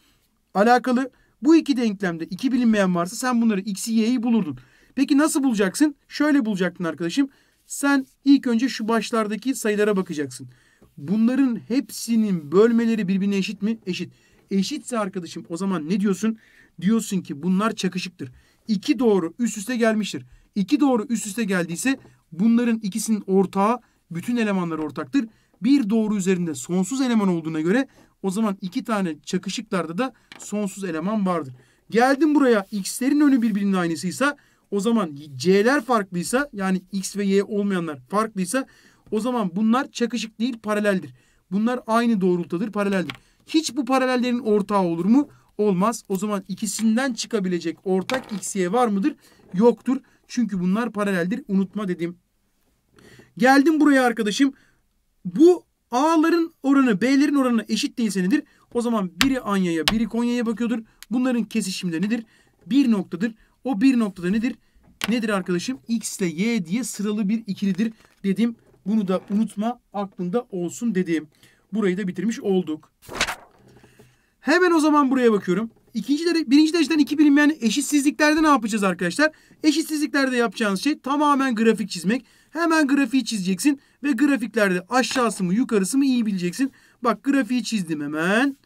alakalı bu iki denklemde iki bilinmeyen varsa sen bunları x'i y'yi bulurdun. Peki nasıl bulacaksın? Şöyle bulacaktın arkadaşım. Sen ilk önce şu başlardaki sayılara bakacaksın. Bunların hepsinin bölmeleri birbirine eşit mi? Eşit. Eşitse arkadaşım o zaman ne diyorsun? Diyorsun ki bunlar çakışıktır. İki doğru üst üste gelmiştir. İki doğru üst üste geldiyse bunların ikisinin ortağı bütün elemanlar ortaktır bir doğru üzerinde sonsuz eleman olduğuna göre o zaman iki tane çakışıklarda da sonsuz eleman vardır. Geldim buraya x'lerin önü birbirinin aynısıysa o zaman c'ler farklıysa yani x ve y olmayanlar farklıysa o zaman bunlar çakışık değil paraleldir. Bunlar aynı doğrultudadır paraleldir. Hiç bu paralellerin ortağı olur mu? Olmaz. O zaman ikisinden çıkabilecek ortak x, y var mıdır? Yoktur. Çünkü bunlar paraleldir. Unutma dedim. Geldim buraya arkadaşım. Bu A'ların oranı B'lerin oranına eşit değilse nedir? O zaman biri Anya'ya biri Konya'ya bakıyordur. Bunların kesişimde nedir? Bir noktadır. O bir noktada nedir? Nedir arkadaşım? X ile Y diye sıralı bir ikilidir dedim. Bunu da unutma aklında olsun dediğim. Burayı da bitirmiş olduk. Hemen o zaman buraya bakıyorum. İkinci dere, birinci dereceden iki bilinmeyen yani eşitsizliklerde ne yapacağız arkadaşlar? Eşitsizliklerde yapacağınız şey tamamen grafik çizmek. Hemen grafiği çizeceksin. Ve grafiklerde aşağısı mı yukarısı mı iyi bileceksin. Bak grafiği çizdim hemen.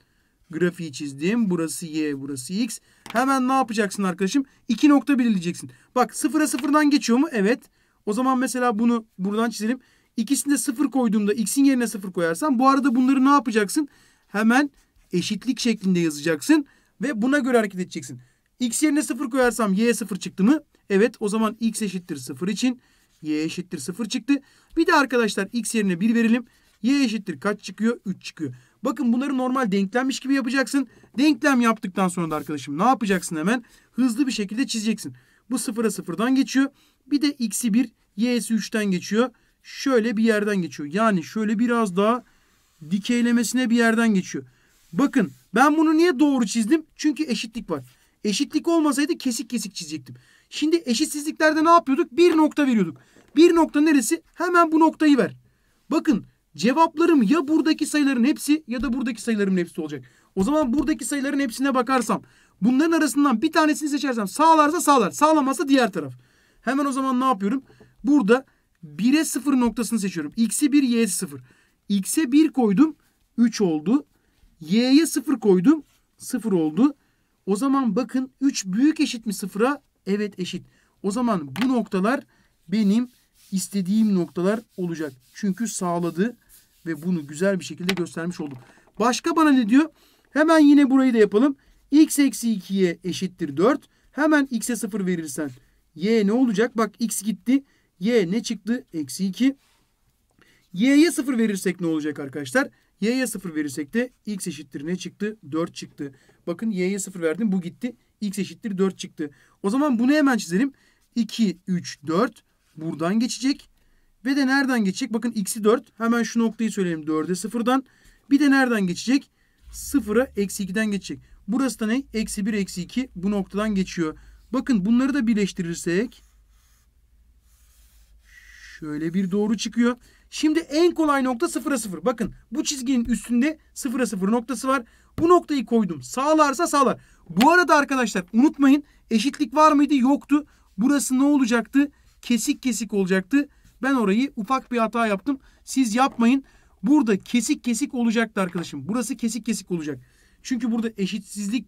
Grafiği çizdim. Burası y, burası x. Hemen ne yapacaksın arkadaşım? İki nokta belirleyeceksin. Bak sıfıra sıfırdan geçiyor mu? Evet. O zaman mesela bunu buradan çizelim. İkisinde sıfır koyduğumda x'in yerine sıfır koyarsan bu arada bunları ne yapacaksın? Hemen eşitlik şeklinde yazacaksın ve buna göre hareket edeceksin. X yerine sıfır koyarsam y sıfır çıktı mı? Evet o zaman x eşittir sıfır için y eşittir 0 çıktı. Bir de arkadaşlar x yerine 1 verelim. y eşittir kaç çıkıyor? 3 çıkıyor. Bakın bunları normal denklemmiş gibi yapacaksın. Denklem yaptıktan sonra da arkadaşım ne yapacaksın hemen? Hızlı bir şekilde çizeceksin. Bu 0'a 0'dan geçiyor. Bir de x'i 1, y'si 3'ten geçiyor. Şöyle bir yerden geçiyor. Yani şöyle biraz daha dikeylemesine bir yerden geçiyor. Bakın ben bunu niye doğru çizdim? Çünkü eşitlik var. Eşitlik olmasaydı kesik kesik çizecektim. Şimdi eşitsizliklerde ne yapıyorduk? Bir nokta veriyorduk. Bir nokta neresi? Hemen bu noktayı ver. Bakın cevaplarım ya buradaki sayıların hepsi ya da buradaki sayıların hepsi olacak. O zaman buradaki sayıların hepsine bakarsam bunların arasından bir tanesini seçersem sağlarsa sağlar sağlamazsa diğer taraf. Hemen o zaman ne yapıyorum? Burada 1'e 0 noktasını seçiyorum. X'i 1 Y'si 0. X'e 1 koydum 3 oldu. Y'ye 0 koydum 0 oldu. O zaman bakın 3 büyük eşit mi 0'a? Evet eşit. O zaman bu noktalar benim istediğim noktalar olacak. Çünkü sağladı ve bunu güzel bir şekilde göstermiş oldum. Başka bana ne diyor? Hemen yine burayı da yapalım. x eksi 2'ye eşittir 4. Hemen x'e 0 verirsen y ne olacak? Bak x gitti. y ne çıktı? Eksi 2. y'ye 0 verirsek ne olacak arkadaşlar? y'ye 0 verirsek de x eşittir ne çıktı? 4 çıktı. Bakın y'ye 0 verdim bu gitti x eşittir 4 çıktı. O zaman bunu hemen çizelim. 2, 3, 4 buradan geçecek. Ve de nereden geçecek? Bakın x'i 4. Hemen şu noktayı söyleyelim. 4'e 0'dan. Bir de nereden geçecek? 0'a eksi 2'den geçecek. Burası da ne? Eksi 1, eksi 2 bu noktadan geçiyor. Bakın bunları da birleştirirsek şöyle bir doğru çıkıyor. Şimdi en kolay nokta 0'a 0. Bakın bu çizginin üstünde 0'a 0 noktası var. Bu noktayı koydum. Sağlarsa sağlar. Bu arada arkadaşlar unutmayın eşitlik var mıydı? Yoktu. Burası ne olacaktı? Kesik kesik olacaktı. Ben orayı ufak bir hata yaptım. Siz yapmayın. Burada kesik kesik olacaktı arkadaşım. Burası kesik kesik olacak. Çünkü burada eşitsizlik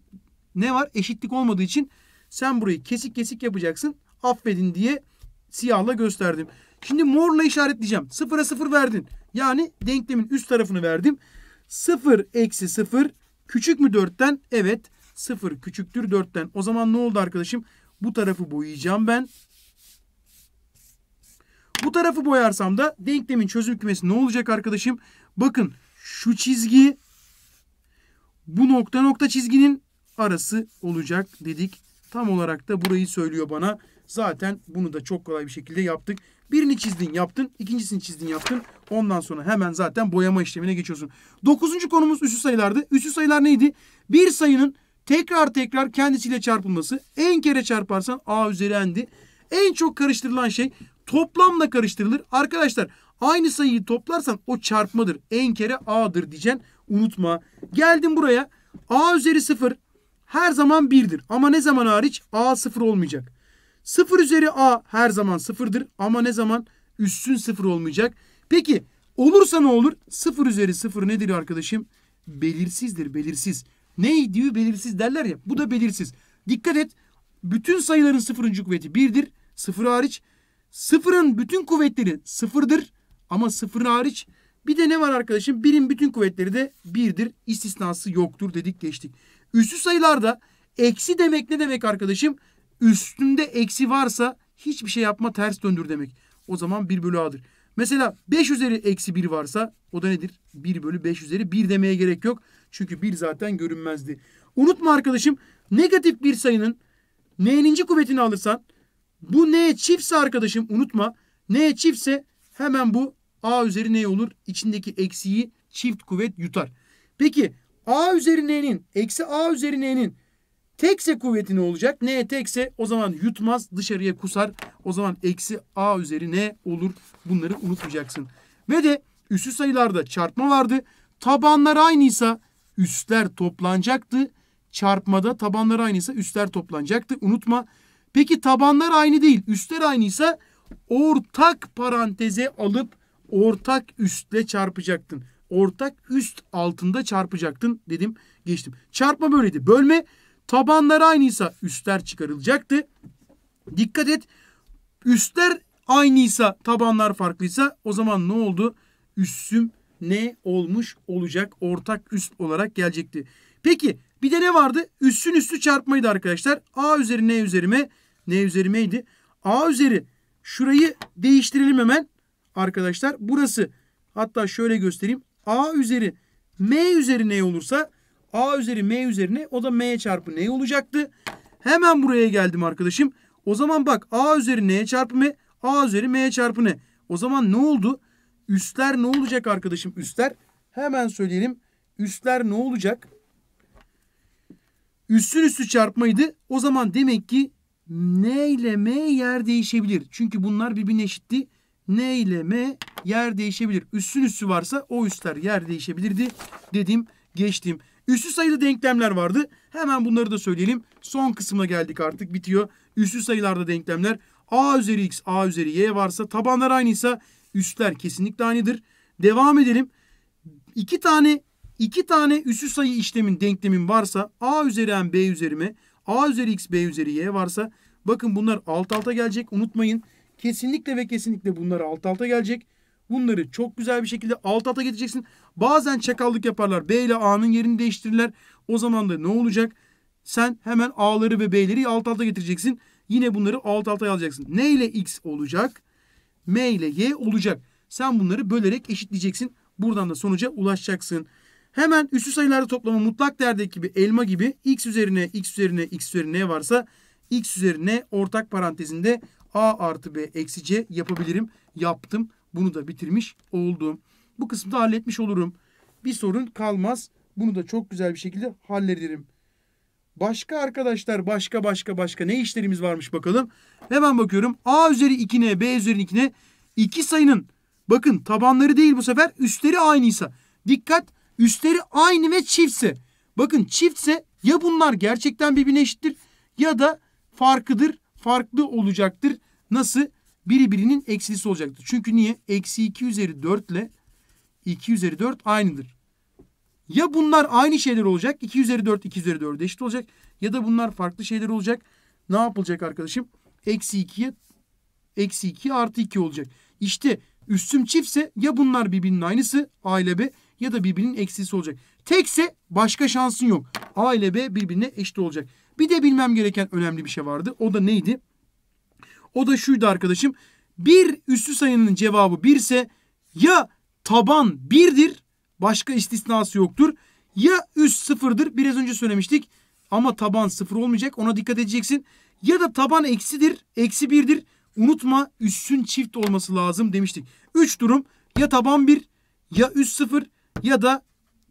ne var? Eşitlik olmadığı için sen burayı kesik kesik yapacaksın. Affedin diye siyahla gösterdim. Şimdi morla işaretleyeceğim. Sıfıra sıfır verdin. Yani denklemin üst tarafını verdim. Sıfır eksi sıfır küçük mü dörtten? Evet. 0 küçüktür 4'ten. O zaman ne oldu arkadaşım? Bu tarafı boyayacağım ben. Bu tarafı boyarsam da denklemin çözüm kümesi ne olacak arkadaşım? Bakın şu çizgi bu nokta nokta çizginin arası olacak dedik. Tam olarak da burayı söylüyor bana. Zaten bunu da çok kolay bir şekilde yaptık. Birini çizdin yaptın. ikincisini çizdin yaptın. Ondan sonra hemen zaten boyama işlemine geçiyorsun. Dokuzuncu konumuz üssü sayılardı. Üssü sayılar neydi? Bir sayının tekrar tekrar kendisiyle çarpılması. En kere çarparsan A üzeri n'di. En çok karıştırılan şey toplamla karıştırılır. Arkadaşlar aynı sayıyı toplarsan o çarpmadır. En kere A'dır diyeceksin. Unutma. Geldim buraya. A üzeri 0 her zaman 1'dir. Ama ne zaman hariç? A 0 olmayacak. 0 üzeri A her zaman 0'dır. Ama ne zaman? üstün 0 olmayacak. Peki olursa ne olur? 0 üzeri 0 nedir arkadaşım? Belirsizdir. Belirsiz. Neydiği belirsiz derler ya. Bu da belirsiz. Dikkat et. Bütün sayıların sıfırıncı kuvveti birdir. Sıfır hariç. Sıfırın bütün kuvvetleri sıfırdır. Ama sıfır hariç. Bir de ne var arkadaşım? Birin bütün kuvvetleri de birdir. İstisnası yoktur dedik geçtik. Üstü sayılarda eksi demek ne demek arkadaşım? Üstünde eksi varsa hiçbir şey yapma ters döndür demek. O zaman 1 bölü a'dır. Mesela 5 üzeri eksi 1 varsa o da nedir? 1 bölü 5 üzeri 1 demeye gerek yok. Çünkü bir zaten görünmezdi. Unutma arkadaşım negatif bir sayının n'ninci kuvvetini alırsan bu n çiftse arkadaşım unutma n çiftse hemen bu a üzeri n olur. İçindeki eksiği çift kuvvet yutar. Peki a üzeri n'nin eksi a üzeri n'nin tekse kuvveti ne olacak? N tekse o zaman yutmaz dışarıya kusar. O zaman eksi a üzeri n olur. Bunları unutmayacaksın. Ve de üstü sayılarda çarpma vardı. Tabanlar aynıysa üstler toplanacaktı. Çarpmada tabanlar aynıysa üstler toplanacaktı. Unutma. Peki tabanlar aynı değil. Üstler aynıysa ortak paranteze alıp ortak üstle çarpacaktın. Ortak üst altında çarpacaktın dedim geçtim. Çarpma böyleydi. Bölme tabanlar aynıysa üstler çıkarılacaktı. Dikkat et. Üstler aynıysa tabanlar farklıysa o zaman ne oldu? Üssüm ne olmuş olacak? Ortak üst olarak gelecekti. Peki bir de ne vardı? Üssün üstü çarpmaydı arkadaşlar. A üzeri N üzerime N üzerimeydi. A üzeri şurayı değiştirelim hemen arkadaşlar. Burası hatta şöyle göstereyim. A üzeri M üzeri ne olursa A üzeri M üzeri ne? o da M çarpı ne olacaktı. Hemen buraya geldim arkadaşım. O zaman bak A üzeri N çarpı M A üzeri M çarpı ne? O zaman ne oldu? Üstler ne olacak arkadaşım? Üstler hemen söyleyelim. Üstler ne olacak? Üstün üstü çarpmaydı. O zaman demek ki N ile M yer değişebilir. Çünkü bunlar birbirine eşitti. N ile M yer değişebilir. Üstün üstü varsa o üstler yer değişebilirdi. Dedim geçtim. Üstü sayılı denklemler vardı. Hemen bunları da söyleyelim. Son kısmına geldik artık bitiyor. Üstü sayılarda denklemler a üzeri x a üzeri y varsa tabanlar aynıysa üstler kesinlikle aynıdır. Devam edelim. İki tane iki tane üssü sayı işlemin denklemin varsa a üzeri m b üzeri m, a üzeri x b üzeri y varsa bakın bunlar alt alta gelecek unutmayın. Kesinlikle ve kesinlikle bunlar alt alta gelecek. Bunları çok güzel bir şekilde alt alta getireceksin. Bazen çakallık yaparlar. B ile A'nın yerini değiştirirler. O zaman da ne olacak? Sen hemen A'ları ve B'leri alt alta getireceksin. Yine bunları alt alta alacaksın. Ne ile X olacak? M ile Y olacak. Sen bunları bölerek eşitleyeceksin. Buradan da sonuca ulaşacaksın. Hemen üstü sayılarda toplamı mutlak değerdeki gibi elma gibi x üzerine x üzerine x üzerine varsa x üzerine ortak parantezinde a artı b eksi c yapabilirim. Yaptım. Bunu da bitirmiş oldum. Bu kısmı da halletmiş olurum. Bir sorun kalmaz. Bunu da çok güzel bir şekilde hallederim. Başka arkadaşlar başka başka başka ne işlerimiz varmış bakalım. Hemen bakıyorum. A üzeri 2N, B üzeri 2N. İki sayının bakın tabanları değil bu sefer üstleri aynıysa. Dikkat üstleri aynı ve çiftse. Bakın çiftse ya bunlar gerçekten birbirine eşittir ya da farkıdır. Farklı olacaktır. Nasıl? Biri birinin eksilisi olacaktır. Çünkü niye? Eksi 2 üzeri 4 ile 2 üzeri 4 aynıdır. Ya bunlar aynı şeyler olacak. 2 üzeri 4 2 üzeri 4 eşit olacak. Ya da bunlar farklı şeyler olacak. Ne yapılacak arkadaşım? Eksi 2'ye eksi 2 artı 2 olacak. İşte üstüm çiftse ya bunlar birbirinin aynısı A ile B ya da birbirinin eksisi olacak. Tekse başka şansın yok. A ile B birbirine eşit olacak. Bir de bilmem gereken önemli bir şey vardı. O da neydi? O da şuydu arkadaşım. Bir üstü sayının cevabı 1 ise ya taban 1'dir Başka istisnası yoktur. Ya üst sıfırdır biraz önce söylemiştik ama taban sıfır olmayacak ona dikkat edeceksin. Ya da taban eksidir eksi birdir unutma üstün çift olması lazım demiştik. Üç durum ya taban bir ya üst sıfır ya da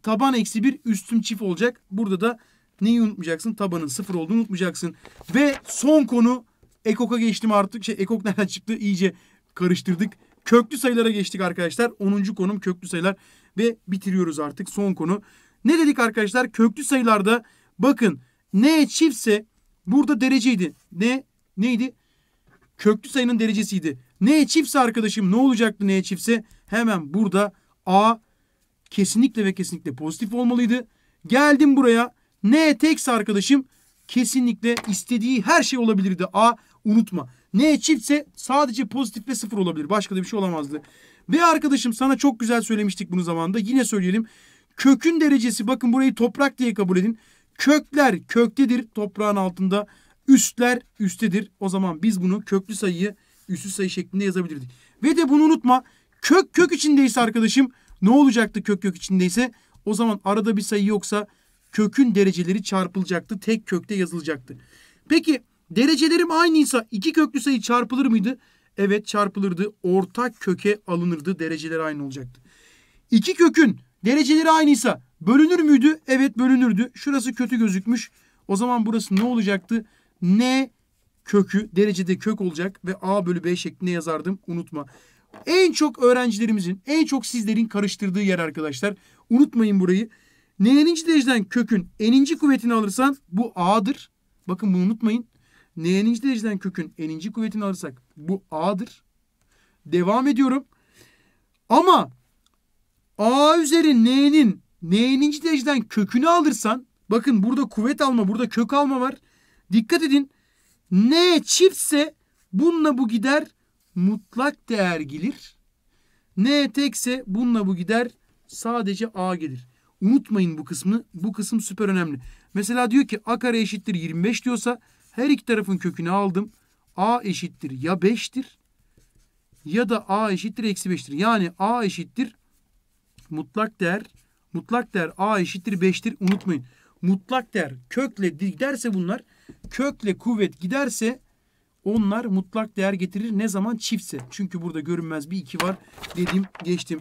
taban eksi bir üstüm çift olacak. Burada da neyi unutmayacaksın? Tabanın sıfır olduğunu unutmayacaksın. Ve son konu ekoka geçtim artık. Şey ekok nereden çıktı? İyice karıştırdık. Köklü sayılara geçtik arkadaşlar. 10. konum köklü sayılar ve bitiriyoruz artık son konu. Ne dedik arkadaşlar? Köklü sayılarda bakın ne çiftse burada dereceydi. Ne neydi? Köklü sayının derecesiydi. Ne çiftse arkadaşım ne olacaktı ne çiftse? Hemen burada A kesinlikle ve kesinlikle pozitif olmalıydı. Geldim buraya. ne tekse arkadaşım kesinlikle istediği her şey olabilirdi. A unutma. ne çiftse sadece pozitif ve sıfır olabilir. Başka da bir şey olamazdı. Ve arkadaşım sana çok güzel söylemiştik bunu zamanında. Yine söyleyelim. Kökün derecesi bakın burayı toprak diye kabul edin. Kökler köktedir toprağın altında. Üstler üsttedir. O zaman biz bunu köklü sayıyı üstü sayı şeklinde yazabilirdik. Ve de bunu unutma. Kök kök içindeyse arkadaşım ne olacaktı kök kök içindeyse? O zaman arada bir sayı yoksa kökün dereceleri çarpılacaktı. Tek kökte yazılacaktı. Peki derecelerim aynıysa iki köklü sayı çarpılır mıydı? Evet çarpılırdı. Ortak köke alınırdı. Dereceleri aynı olacaktı. İki kökün dereceleri aynıysa bölünür müydü? Evet bölünürdü. Şurası kötü gözükmüş. O zaman burası ne olacaktı? N kökü derecede kök olacak ve A bölü B şeklinde yazardım. Unutma. En çok öğrencilerimizin, en çok sizlerin karıştırdığı yer arkadaşlar. Unutmayın burayı. N'ninci dereceden kökün eninci kuvvetini alırsan bu A'dır. Bakın bunu unutmayın n'ninci dereceden kökün n'inci kuvvetini alırsak bu a'dır. Devam ediyorum. Ama a üzeri n'nin n'ninci dereceden kökünü alırsan bakın burada kuvvet alma burada kök alma var. Dikkat edin. n çiftse bununla bu gider mutlak değer gelir. n tekse bununla bu gider sadece a gelir. Unutmayın bu kısmını. Bu kısım süper önemli. Mesela diyor ki a kare eşittir 25 diyorsa her iki tarafın kökünü aldım. A eşittir ya 5'tir ya da A eşittir eksi 5'tir. Yani A eşittir mutlak değer. Mutlak değer A eşittir 5'tir. Unutmayın. Mutlak değer kökle giderse bunlar kökle kuvvet giderse onlar mutlak değer getirir. Ne zaman çiftse. Çünkü burada görünmez bir 2 var. Dediğim geçtim.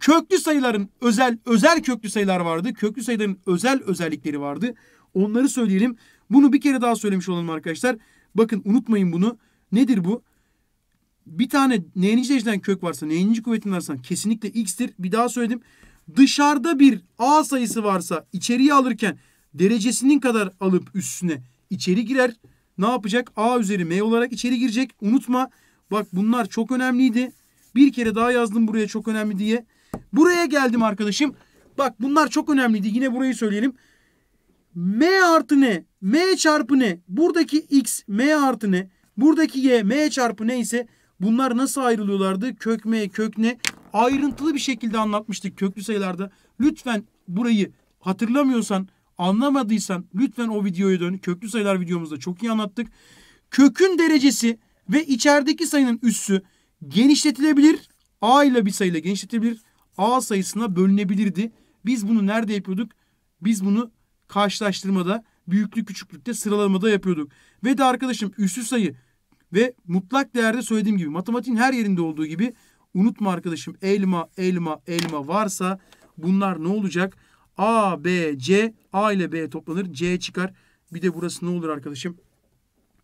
Köklü sayıların özel özel köklü sayılar vardı. Köklü sayıların özel özellikleri vardı. Onları söyleyelim. Bunu bir kere daha söylemiş olalım arkadaşlar. Bakın unutmayın bunu. Nedir bu? Bir tane n'inci dereceden kök varsa, n'inci kuvvetin varsa kesinlikle x'tir. Bir daha söyledim. Dışarıda bir a sayısı varsa içeriye alırken derecesinin kadar alıp üstüne içeri girer. Ne yapacak? a üzeri m olarak içeri girecek. Unutma. Bak bunlar çok önemliydi. Bir kere daha yazdım buraya çok önemli diye. Buraya geldim arkadaşım. Bak bunlar çok önemliydi. Yine burayı söyleyelim m artı ne? m çarpı ne? Buradaki x m artı ne? Buradaki y m çarpı ne ise bunlar nasıl ayrılıyorlardı? Kök m kök ne? Ayrıntılı bir şekilde anlatmıştık köklü sayılarda. Lütfen burayı hatırlamıyorsan anlamadıysan lütfen o videoya dön. Köklü sayılar videomuzda çok iyi anlattık. Kökün derecesi ve içerideki sayının üssü genişletilebilir. A ile bir sayıyla genişletilebilir. A sayısına bölünebilirdi. Biz bunu nerede yapıyorduk? Biz bunu karşılaştırmada büyüklük küçüklükte sıralamada yapıyorduk. Ve de arkadaşım üssü sayı ve mutlak değerde söylediğim gibi matematiğin her yerinde olduğu gibi unutma arkadaşım elma elma elma varsa bunlar ne olacak? A, B, C, A ile B toplanır. C çıkar. Bir de burası ne olur arkadaşım?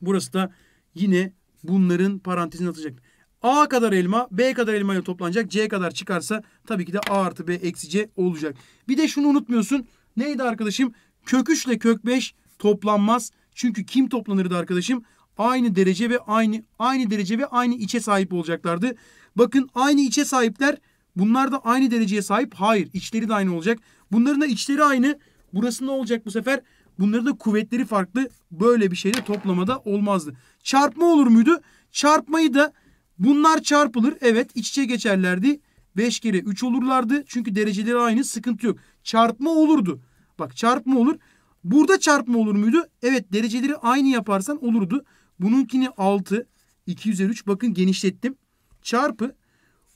Burası da yine bunların parantezini atacak. A kadar elma, B kadar elma ile toplanacak. C kadar çıkarsa tabii ki de A artı B eksi C olacak. Bir de şunu unutmuyorsun. Neydi arkadaşım? Kök 3 ile kök 5 toplanmaz. Çünkü kim toplanırdı arkadaşım? Aynı derece ve aynı aynı derece ve aynı içe sahip olacaklardı. Bakın aynı içe sahipler bunlar da aynı dereceye sahip. Hayır içleri de aynı olacak. Bunların da içleri aynı. Burası ne olacak bu sefer? Bunların da kuvvetleri farklı. Böyle bir şeyde toplamada olmazdı. Çarpma olur muydu? Çarpmayı da bunlar çarpılır. Evet iç içe geçerlerdi. 5 kere 3 olurlardı. Çünkü dereceleri aynı sıkıntı yok. Çarpma olurdu. Bak çarpma olur. Burada çarpma olur muydu? Evet dereceleri aynı yaparsan olurdu. Bununkini 6. 2 üzeri 3. Bakın genişlettim. Çarpı.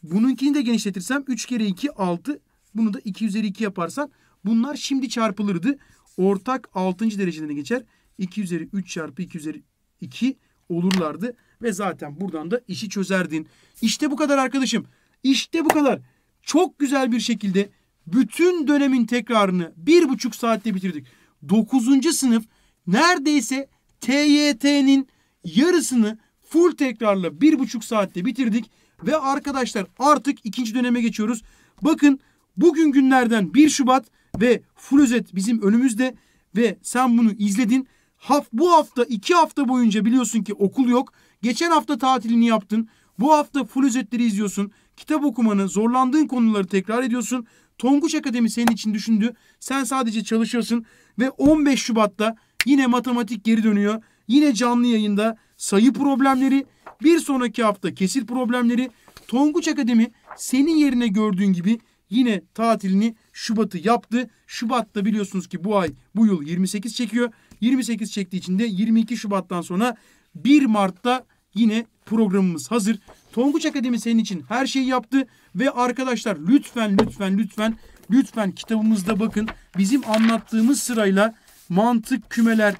Bununkini de genişletirsem 3 kere 2 6. Bunu da 2 üzeri 2 yaparsan bunlar şimdi çarpılırdı. Ortak 6. derecelerine geçer. 2 üzeri 3 çarpı 2 üzeri 2 olurlardı. Ve zaten buradan da işi çözerdin. İşte bu kadar arkadaşım. İşte bu kadar. Çok güzel bir şekilde bütün dönemin tekrarını bir buçuk saatte bitirdik. Dokuzuncu sınıf neredeyse TYT'nin yarısını full tekrarla bir buçuk saatte bitirdik. Ve arkadaşlar artık ikinci döneme geçiyoruz. Bakın bugün günlerden 1 Şubat ve full özet bizim önümüzde ve sen bunu izledin. Haf, bu hafta iki hafta boyunca biliyorsun ki okul yok. Geçen hafta tatilini yaptın. Bu hafta full özetleri izliyorsun. Kitap okumanı, zorlandığın konuları tekrar ediyorsun. Tonguç Akademi senin için düşündü. Sen sadece çalışıyorsun ve 15 Şubat'ta yine matematik geri dönüyor. Yine canlı yayında sayı problemleri, bir sonraki hafta kesir problemleri. Tonguç Akademi senin yerine gördüğün gibi yine tatilini Şubat'ı yaptı. Şubat'ta biliyorsunuz ki bu ay bu yıl 28 çekiyor. 28 çektiği için de 22 Şubat'tan sonra 1 Mart'ta yine programımız hazır. Tonguç Akademi senin için her şeyi yaptı. Ve arkadaşlar lütfen lütfen lütfen lütfen kitabımızda bakın. Bizim anlattığımız sırayla mantık, kümeler,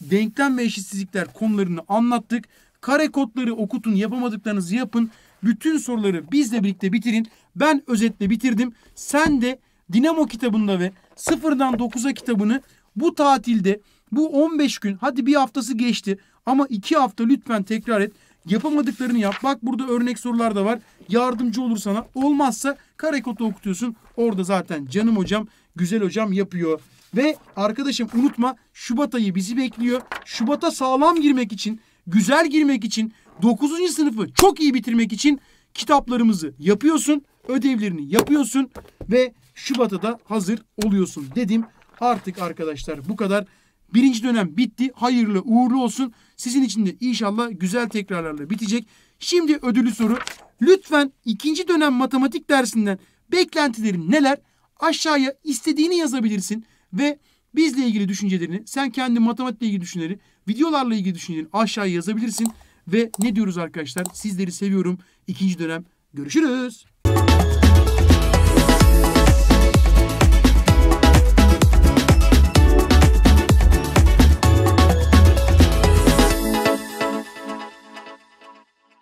denklem ve eşitsizlikler konularını anlattık. Kare kodları okutun, yapamadıklarınızı yapın. Bütün soruları bizle birlikte bitirin. Ben özetle bitirdim. Sen de Dinamo kitabında ve sıfırdan 9'a kitabını bu tatilde bu 15 gün hadi bir haftası geçti ama 2 hafta lütfen tekrar et. Yapamadıklarını yap. Bak burada örnek sorular da var. Yardımcı olur sana. Olmazsa karekotu okutuyorsun. Orada zaten canım hocam, güzel hocam yapıyor. Ve arkadaşım unutma Şubat ayı bizi bekliyor. Şubat'a sağlam girmek için, güzel girmek için, 9. sınıfı çok iyi bitirmek için kitaplarımızı yapıyorsun, ödevlerini yapıyorsun ve Şubat'a da hazır oluyorsun dedim. Artık arkadaşlar bu kadar. Birinci dönem bitti. Hayırlı uğurlu olsun. Sizin için de inşallah güzel tekrarlarla bitecek. Şimdi ödüllü soru. Lütfen ikinci dönem matematik dersinden beklentilerin neler? Aşağıya istediğini yazabilirsin ve bizle ilgili düşüncelerini, sen kendi matematikle ilgili düşünceleri, videolarla ilgili düşüncelerini aşağıya yazabilirsin. Ve ne diyoruz arkadaşlar? Sizleri seviyorum. İkinci dönem görüşürüz.